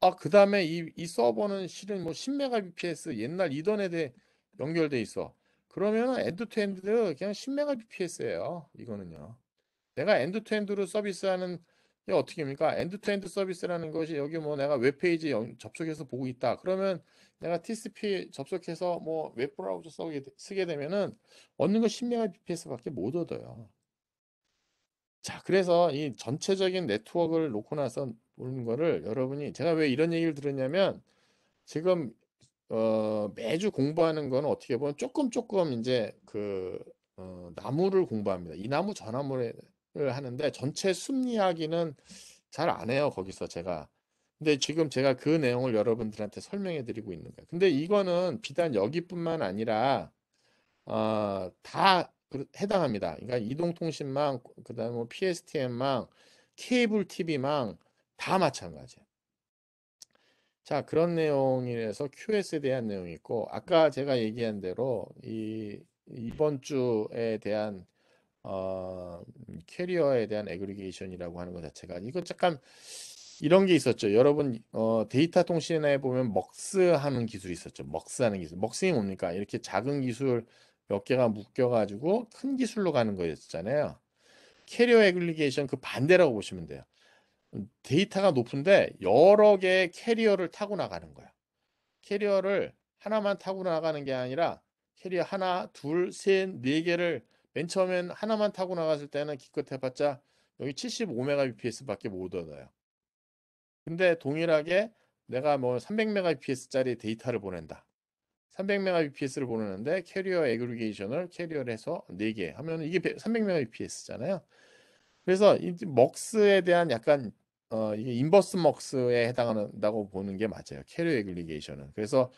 아, 그 다음에 이, 이 서버는 실은 뭐 10Mbps 옛날 이더넷에 연결돼 있어. 그러면은 엔드투엔드 그냥 10Mbps예요. 이거는요. 내가 엔드투엔드로 서비스하는 게 어떻게 합니까? 엔드투엔드 서비스라는 것이 여기 뭐 내가 웹페이지 접속해서 보고 있다. 그러면 내가 TCP 접속해서 뭐 웹브라우저 쓰게 되면은 얻는 거 10Mbps밖에 못 얻어요. 자, 그래서 이 전체적인 네트워크를 놓고 나서 보는 거를 여러분이 제가 왜 이런 얘기를 들었냐면 지금 어, 매주 공부하는 건 어떻게 보면 조금 조금 이제 그 어, 나무를 공부합니다. 이 나무 저 나무를 하는데 전체 심리학기는잘 안 해요. 거기서 제가. 근데 지금 제가 그 내용을 여러분들한테 설명해 드리고 있는 거예요. 근데 이거는 비단 여기뿐만 아니라 어, 다 해당합니다. 그러니까 이동통신망, 그다음 뭐 PSTN망, 케이블 TV망 다 마찬가지예요. 자, 그런 내용이라서 QS에 대한 내용이 있고 아까 제가 얘기한 대로 이 이번 주에 대한 어, 캐리어에 대한 에그리게이션이라고 하는 것 자체가 이거 잠깐 이런 게 있었죠. 여러분 어, 데이터 통신에 보면 먹스 하는 기술이 있었죠. 먹스 하는 기술. 먹스이 뭡니까? 이렇게 작은 기술 몇 개가 묶여가지고 큰 기술로 가는 거였잖아요. 캐리어 애글리게이션 그 반대라고 보시면 돼요. 음, 데이터가 높은데 여러 개의 캐리어를 타고 나가는 거야. 캐리어를 하나만 타고 나가는 게 아니라 캐리어 하나, 둘, 셋, 네 개를 맨 처음엔 하나만 타고 나갔을 때는 기껏 해봤자 여기 75Mbps밖에 못 얻어요. 근데 동일하게 내가 뭐 300Mbps짜리 데이터를 보낸다. 300Mbps를 보내는데 캐리어 애그리게이션을 캐리어를 해서 4개 하면 이게 300Mbps잖아요. 그래서 이 먹스에 대한 약간 어, 이게 인버스 먹스에 해당한다고 보는 게 맞아요. 캐리어 애그리게이션은. 그래서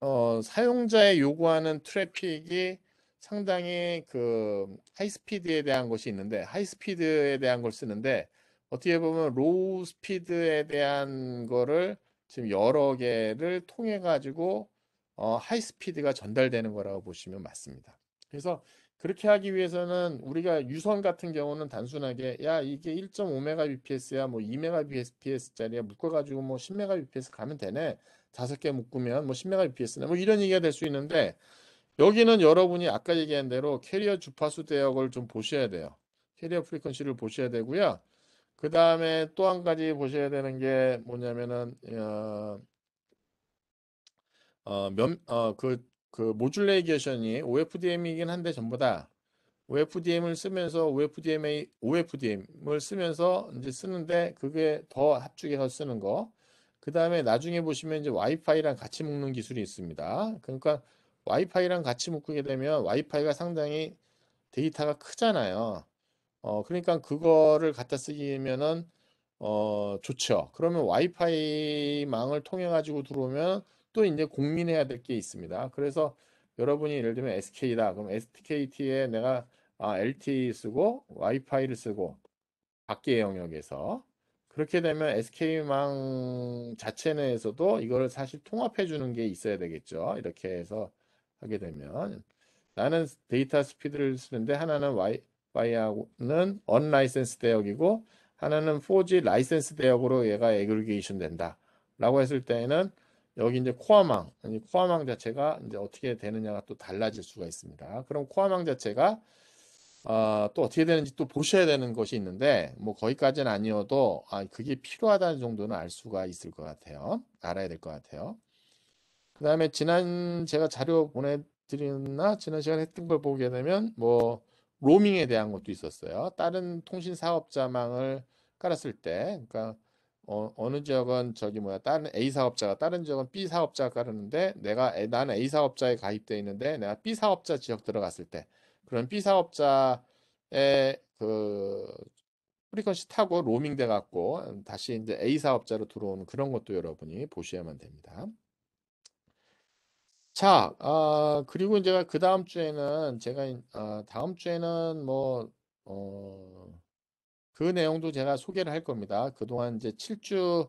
어, 사용자의 요구하는 트래픽이 상당히 그 하이스피드에 대한 것이 있는데 하이스피드에 대한 걸 쓰는데 어떻게 보면 로우 스피드에 대한 거를 지금 여러 개를 통해 가지고 어, 하이스피드가 전달되는 거라고 보시면 맞습니다. 그래서 그렇게 하기 위해서는 우리가 유선 같은 경우는 단순하게 야 이게 1.5Mbps야 뭐 2Mbps짜리야 묶어가지고 뭐 10Mbps 가면 되네 다섯 개 묶으면 뭐 10Mbps네 뭐 이런 얘기가 될 수 있는데 여기는 여러분이 아까 얘기한 대로 캐리어 주파수 대역을 좀 보셔야 돼요 캐리어 프리퀀시를 보셔야 되고요 그 다음에 또 한 가지 보셔야 되는 게 뭐냐면은 어, 어, 면, 어, 그, 그 모듈레이게이션이 OFDM이긴 한데 전부 다 OFDM을 쓰면서 OFDM의 OFDM을 쓰면서 이제 쓰는데 그게 더 합죽해서 쓰는 거. 그 다음에 나중에 보시면 이제 와이파이랑 같이 묶는 기술이 있습니다. 그러니까 와이파이랑 같이 묶게 되면 와이파이가 상당히 데이터가 크잖아요. 어, 그러니까 그거를 갖다 쓰기면은 어, 좋죠. 그러면 와이파이 망을 통해 가지고 들어오면 또 이제 고민해야 될 게 있습니다. 그래서 여러분이 예를 들면 SK다. 그럼 SKT에 내가 아, LTE 쓰고 와이파이를 쓰고 밖의 영역에서 그렇게 되면 SK망 자체 내에서도 이거를 사실 통합해 주는 게 있어야 되겠죠. 이렇게 해서 하게 되면 나는 데이터 스피드를 쓰는데 하나는 와이파이하고는 언라이센스 대역이고 하나는 4G 라이센스 대역으로 얘가 애그리게이션 된다. 라고 했을 때는 에 여기 이제 코아망, 아니 코아망 자체가 이제 어떻게 되느냐가 또 달라질 수가 있습니다. 그럼 코아망 자체가 어, 또 어떻게 되는지 또 보셔야 되는 것이 있는데 뭐 거기까지는 아니어도 아, 그게 필요하다는 정도는 알 수가 있을 것 같아요. 알아야 될 것 같아요. 그 다음에 지난 제가 자료 보내드렸나 지난 시간에 했던 걸 보게 되면 뭐 로밍에 대한 것도 있었어요. 다른 통신 사업자망을 깔았을 때, 그러니까 어, 느 지역은 저기 뭐야 다른 A 사업자가 다른 지역은 B 사업자가 가르는데 내가 나는 A 사업자에 가입돼 있는데 내가 B 사업자 지역 들어갔을 때 그런 B 사업자의 그 프리퀀시 타고 로밍 돼 갖고 다시 이제 A 사업자로 들어오는 그런 것도 여러분이 보셔야만 됩니다. 자, 어, 그리고 제가 그 다음 주에는 제가 어, 다음 주에는 뭐 어, 그 내용도 제가 소개를 할 겁니다. 그동안 이제 7주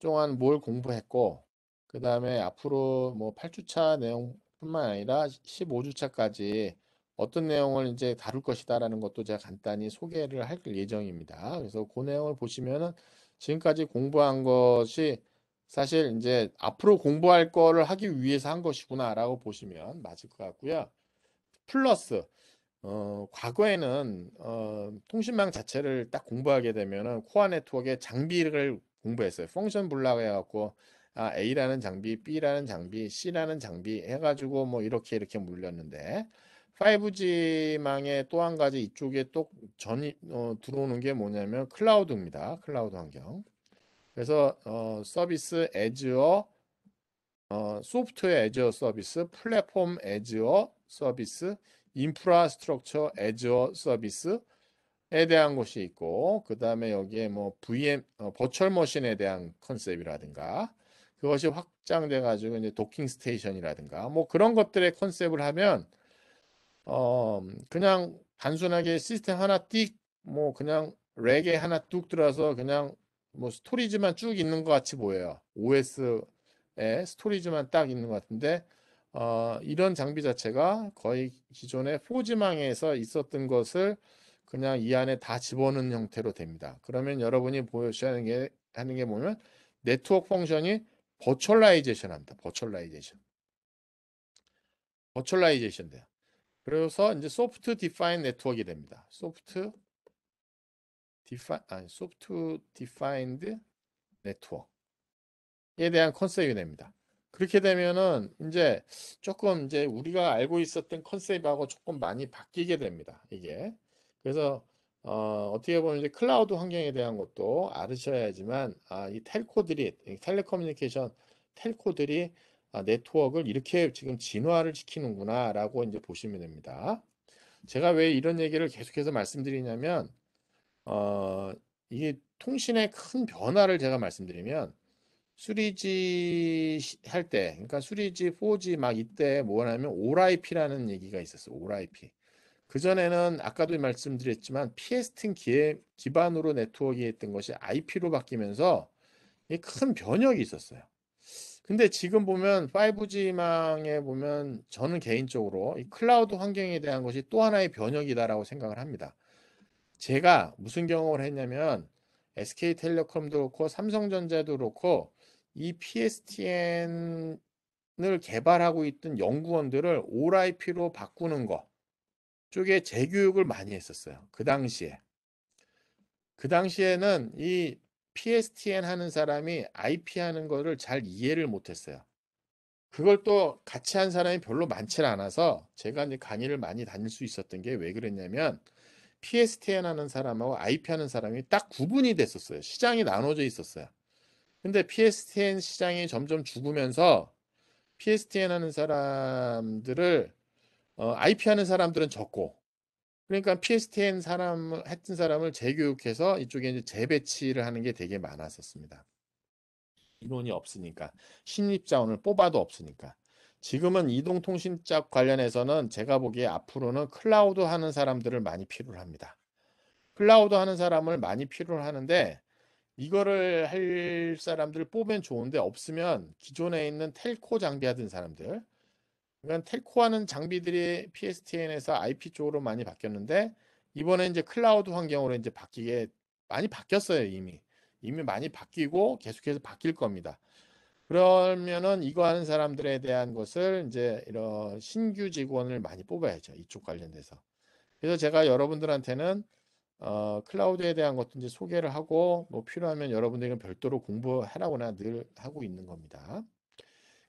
동안 뭘 공부했고 그 다음에 앞으로 뭐 8주차 내용뿐만 아니라 15주차까지 어떤 내용을 이제 다룰 것이다라는 것도 제가 간단히 소개를 할 예정입니다. 그래서 그 내용을 보시면은 지금까지 공부한 것이 사실 이제 앞으로 공부할 거를 하기 위해서 한 것이구나라고 보시면 맞을 것 같고요. 플러스 어, 과거에는 어, 통신망 자체를 딱 공부하게 되면 코어 네트워크의 장비를 공부했어요. 펑션 블락 해갖고 아, A라는 장비, B라는 장비, C라는 장비 해가지고 뭐 이렇게 이렇게 물렸는데 5G망의 또한 가지 이쪽에 또 전이 어, 들어오는 게 뭐냐면 클라우드입니다. 클라우드 환경. 그래서 어, 서비스 애즈어 어, 소프트웨어 애즈어 서비스, 플랫폼 애즈어 서비스 인프라스트럭처 애저 서비스에 대한 것이 있고 그 다음에 여기에 뭐 VM 어, 버철 머신에 대한 컨셉이라든가 그것이 확장돼 가지고 이제 도킹 스테이션이라든가 뭐 그런 것들의 컨셉을 하면 어 그냥 단순하게 시스템 하나 띡 뭐 그냥 렉에 하나 뚝 들어서 그냥 뭐 스토리지만 쭉 있는 것 같이 보여요. OS에 스토리지만 딱 있는 것 같은데 어, 이런 장비 자체가 거의 기존의 포지망에서 있었던 것을 그냥 이 안에 다 집어넣는 형태로 됩니다. 그러면 여러분이 보여주셔야 하는 게, 하는 게 뭐면 네트워크 펑션이 버츄얼라이제이션 합니다. 버츄얼라이제이션. 버츄얼라이제이션 돼요. 그래서 이제 소프트 디파인 네트워크가 됩니다. 소프트 디파 아니 소프트 디파인드 네트워크에 대한 컨셉이 됩니다. 그렇게 되면은 이제 조금 이제 우리가 알고 있었던 컨셉하고 조금 많이 바뀌게 됩니다. 이게. 그래서 어, 어떻게 보면 이제 클라우드 환경에 대한 것도 알으셔야지만 아, 이 텔코들이 텔레커뮤니케이션 텔코들이 아, 네트워크를 이렇게 지금 진화를 시키는구나라고 이제 보시면 됩니다. 제가 왜 이런 얘기를 계속해서 말씀드리냐면 어, 이게 통신의 큰 변화를 제가 말씀드리면 수리지 할 때, 그러니까 수리지, 4G 막 이때 뭐냐면 오라이피라는 얘기가 있었어. 오라이피. 그전에는 아까도 말씀드렸지만 피에스팅 기에, 기반으로 네트워크 했던 것이 IP로 바뀌면서 큰 변혁이 있었어요. 근데 지금 보면 5G망에 보면 저는 개인적으로 이 클라우드 환경에 대한 것이 또 하나의 변혁이다라고 생각을 합니다. 제가 무슨 경험을 했냐면 SK텔레콤도 그렇고 삼성전자도 그렇고 이 PSTN을 개발하고 있던 연구원들을 ORIP로 바꾸는 거 쪽에 재교육을 많이 했었어요. 그 당시에. 그 당시에는 이 PSTN 하는 사람이 IP 하는 거를 잘 이해를 못했어요. 그걸 또 같이 한 사람이 별로 많지 않아서 제가 이제 강의를 많이 다닐 수 있었던 게 왜 그랬냐면 PSTN 하는 사람하고 IP 하는 사람이 딱 구분이 됐었어요. 시장이 나눠져 있었어요. 근데 PSTN 시장이 점점 죽으면서 PSTN 하는 사람들을 어, IP 하는 사람들은 적고 그러니까 PSTN 사람 했던 사람을 재교육해서 이쪽에 이제 재배치를 하는 게 되게 많았었습니다. 인원이 없으니까 신입 자원을 뽑아도 없으니까 지금은 이동통신자 관련해서는 제가 보기에 앞으로는 클라우드 하는 사람들을 많이 필요로 합니다. 클라우드 하는 사람을 많이 필요로 하는데 이거를 할 사람들 을 뽑으면 좋은데 없으면 기존에 있는 텔코 장비 하던 사람들 그러니까 텔코 하는 장비들이 PSTN에서 IP 쪽으로 많이 바뀌었는데 이번에 이제 클라우드 환경으로 이제 바뀌게 많이 바뀌었어요 이미 이미 많이 바뀌고 계속해서 바뀔 겁니다. 그러면은 이거 하는 사람들에 대한 것을 이제 이런 신규 직원을 많이 뽑아야죠 이쪽 관련돼서 그래서 제가 여러분들한테는 어, 클라우드에 대한 것도 이제 소개를 하고 뭐 필요하면 여러분들이 별도로 공부하라거나 늘 하고 있는 겁니다.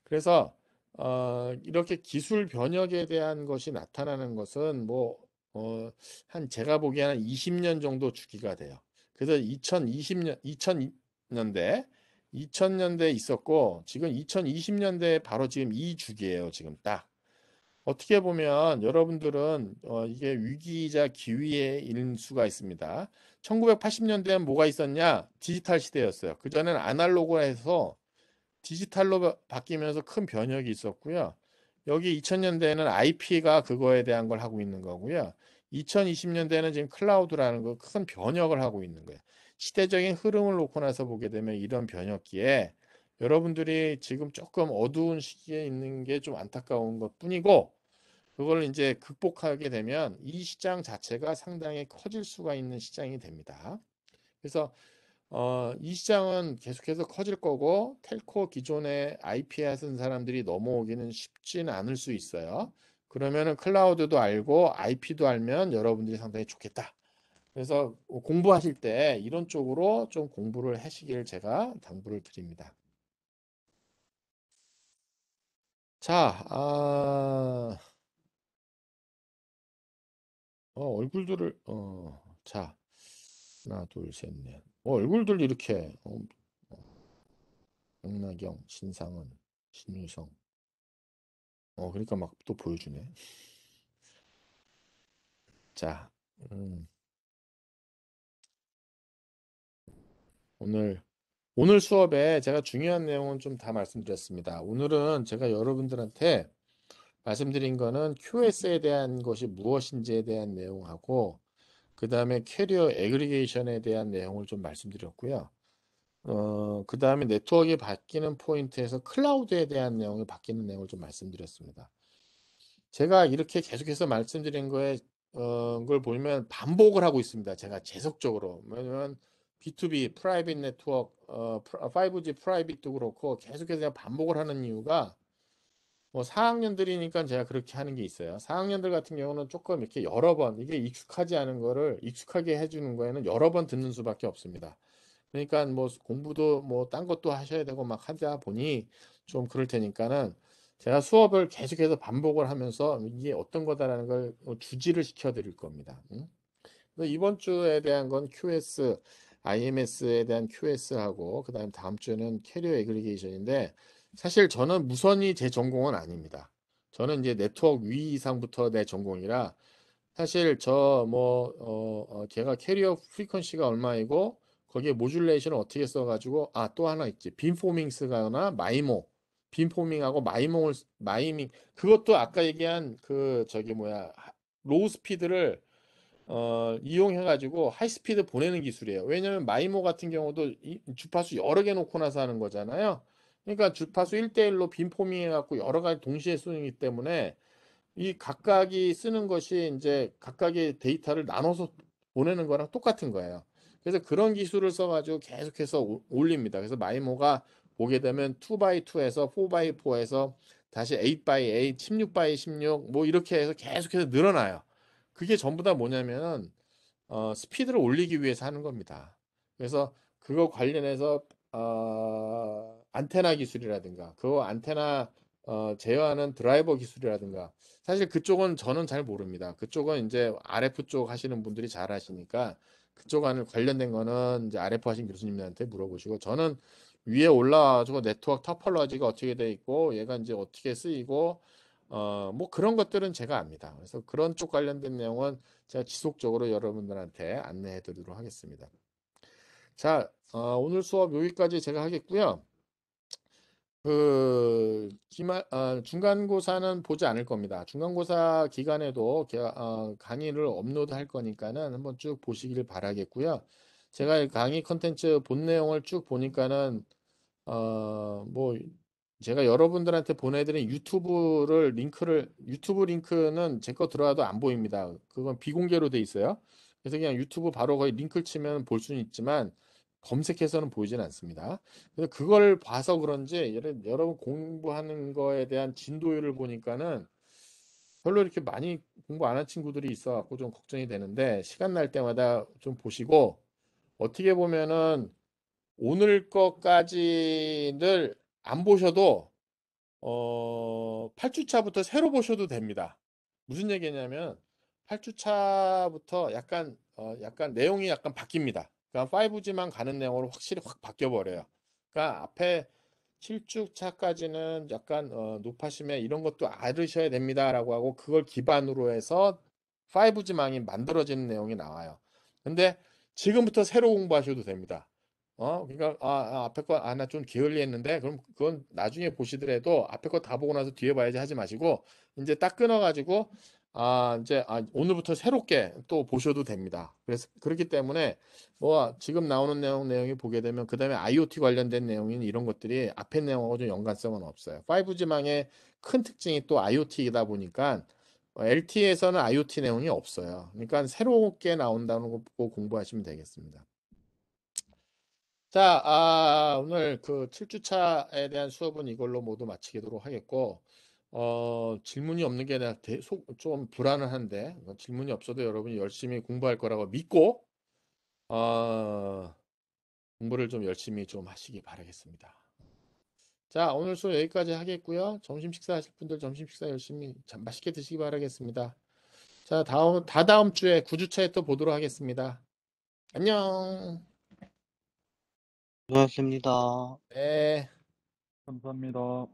그래서 어, 이렇게 기술 변혁에 대한 것이 나타나는 것은 뭐, 어, 한 제가 보기에 한 20년 정도 주기가 돼요. 그래서 2020년, 2000년대, 2 0 0 0년대 있었고, 지금 2 0 2 0년대 바로 지금 이 주기예요. 지금 딱. 어떻게 보면 여러분들은 어, 이게 위기이자 기회의 일수가 있습니다. 1980년대엔 뭐가 있었냐? 디지털 시대였어요. 그전엔 아날로그에서 디지털로 바뀌면서 큰 변혁이 있었고요. 여기 2000년대에는 IP가 그거에 대한 걸 하고 있는 거고요. 2020년대에는 지금 클라우드라는 거 큰 변혁을 하고 있는 거예요. 시대적인 흐름을 놓고 나서 보게 되면 이런 변혁기에 여러분들이 지금 조금 어두운 시기에 있는 게 좀 안타까운 것 뿐이고 그걸 이제 극복하게 되면 이 시장 자체가 상당히 커질 수가 있는 시장이 됩니다. 그래서 어, 이 시장은 계속해서 커질 거고 텔코 기존에 IP 하신 사람들이 넘어오기는 쉽진 않을 수 있어요. 그러면은 클라우드도 알고 IP도 알면 여러분들이 상당히 좋겠다. 그래서 공부하실 때 이런 쪽으로 좀 공부를 하시길 제가 당부를 드립니다. 자, 아, 어, 얼굴들을, 어, 자, 하나, 둘, 셋, 넷. 어, 얼굴들 이렇게, 어, 박나경, 어. 신상은, 신유성. 어, 그러니까 막 또 보여주네. 자, 음. 오늘 오늘 수업에 제가 중요한 내용은 좀 다 말씀드렸습니다. 오늘은 제가 여러분들한테 말씀드린 거는 QS에 대한 것이 무엇인지에 대한 내용하고 그 다음에 캐리어 애그리게이션에 대한 내용을 좀 말씀드렸고요. 어, 그 다음에 네트워크가 바뀌는 포인트에서 클라우드에 대한 내용이 바뀌는 내용을 좀 말씀드렸습니다. 제가 이렇게 계속해서 말씀드린 거에 어, 걸 보면 반복을 하고 있습니다. 제가 계속적으로. 왜냐면 B2B 프라이빗 네트워크 어 5G 어, 프라이빗도 그렇고 계속해서 반복을 하는 이유가 뭐 4학년들이니까 제가 그렇게 하는 게 있어요. 4학년들 같은 경우는 조금 이렇게 여러 번 이게 익숙하지 않은 거를 익숙하게 해주는 거에는 여러 번 듣는 수밖에 없습니다. 그러니까 뭐 공부도 뭐 딴 것도 하셔야 되고 막 하다 보니 좀 그럴 테니까는 제가 수업을 계속해서 반복을 하면서 이게 어떤 거다라는 걸 주지를 시켜 드릴 겁니다. 응? 이번 주에 대한 건 QS IMS에 대한 QS하고 그다음에 다음 주에는 캐리어 에그리게이션인데 사실 저는 무선이 제 전공은 아닙니다. 저는 이제 네트워크 위 이상부터 내 전공이라 사실 저뭐 어, 어 제가 캐리어 프리퀀시가 얼마이고 거기에 모듈레이션을 어떻게 써가지고 아 또 하나 있지 빔포밍스가나 마이모 빔포밍하고 마이몽을 마이밍 그것도 아까 얘기한 그 저기 뭐야 로우 스피드를 어, 이용해가지고 하이스피드 보내는 기술이에요. 왜냐하면 마이모 같은 경우도 주파수 여러 개 놓고 나서 하는 거잖아요. 그러니까 주파수 1대1로 빈포밍 해갖고 여러 가지 동시에 쓰기 때문에 이 각각이 쓰는 것이 이제 각각의 데이터를 나눠서 보내는 거랑 똑같은 거예요. 그래서 그런 기술을 써가지고 계속해서 올립니다. 그래서 마이모가 보게 되면 2x2에서 4x4에서 다시 8x8, 16x16 뭐 이렇게 해서 계속해서 늘어나요. 그게 전부 다 뭐냐면 어, 스피드를 올리기 위해서 하는 겁니다. 그래서 그거 관련해서 어, 안테나 기술이라든가 그 안테나 어, 제어하는 드라이버 기술이라든가 사실 그쪽은 저는 잘 모릅니다. 그쪽은 이제 RF 쪽 하시는 분들이 잘 하시니까 그쪽 안에 관련된 거는 이제 RF 하신 교수님들한테 물어보시고 저는 위에 올라와서 네트워크 터폴러지가 어떻게 돼 있고 얘가 이제 어떻게 쓰이고 어, 뭐 그런 것들은 제가 압니다. 그래서 그런 쪽 관련된 내용은 제가 지속적으로 여러분들한테 안내해 드리도록 하겠습니다. 자, 어, 오늘 수업 여기까지 제가 하겠고요. 그 기말 어, 중간고사는 보지 않을 겁니다. 중간고사 기간에도 어, 강의를 업로드할 거니까는 한번 쭉 보시기를 바라겠고요. 제가 강의 컨텐츠 본 내용을 쭉 보니까는 어뭐 제가 여러분들한테 보내드린 유튜브를 링크를 유튜브 링크는 제 거 들어와도 안 보입니다. 그건 비공개로 돼 있어요. 그래서 그냥 유튜브 바로 거의 링크 치면 볼 수는 있지만 검색해서는 보이진 않습니다. 그래서 그걸 봐서 그런지 여러분 공부하는 거에 대한 진도율을 보니까는 별로 이렇게 많이 공부 안 한 친구들이 있어 갖고 좀 걱정이 되는데 시간 날 때마다 좀 보시고 어떻게 보면은 오늘 것까지늘 안 보셔도 어 8주차부터 새로 보셔도 됩니다. 무슨 얘기냐면 8주차부터 약간 어 약간 내용이 약간 바뀝니다. 그러니까 5G만 가는 내용으로 확실히 확 바뀌어 버려요. 그러니까 앞에 7주차까지는 약간 어, 노파심에 이런 것도 알으셔야 됩니다라고 하고 그걸 기반으로 해서 5G망이 만들어지는 내용이 나와요. 근데 지금부터 새로 공부하셔도 됩니다. 어, 그러니까 아, 아, 앞에 거 아, 나좀 게을리했는데 그럼 그건 나중에 보시더라도 앞에 거 다 보고 나서 뒤에 봐야지 하지 마시고 이제 딱 끊어가지고 아, 이제 아, 오늘부터 새롭게 또 보셔도 됩니다. 그래서 그렇기 때문에 뭐 지금 나오는 내용 내용이 보게 되면 그다음에 IoT 관련된 내용인 이런 것들이 앞에 내용하고 좀 연관성은 없어요. 5G망의 큰 특징이 또 IoT이다 보니까 LTE에서는 IoT 내용이 없어요. 그러니까 새롭게 나온다는 거 보고 공부하시면 되겠습니다. 자, 아, 오늘 그 7주차에 대한 수업은 이걸로 모두 마치도록 하겠고, 어, 질문이 없는 게 내가 대, 소, 좀 불안한데, 어, 질문이 없어도 여러분이 열심히 공부할 거라고 믿고, 어, 공부를 좀 열심히 좀 하시기 바라겠습니다. 자, 오늘 수업 여기까지 하겠고요. 점심 식사 하실 분들 점심 식사 열심히 참 맛있게 드시기 바라겠습니다. 자, 다음, 다다음 주에 9주차에 또 보도록 하겠습니다. 안녕! 고맙습니다. 네. 감사합니다.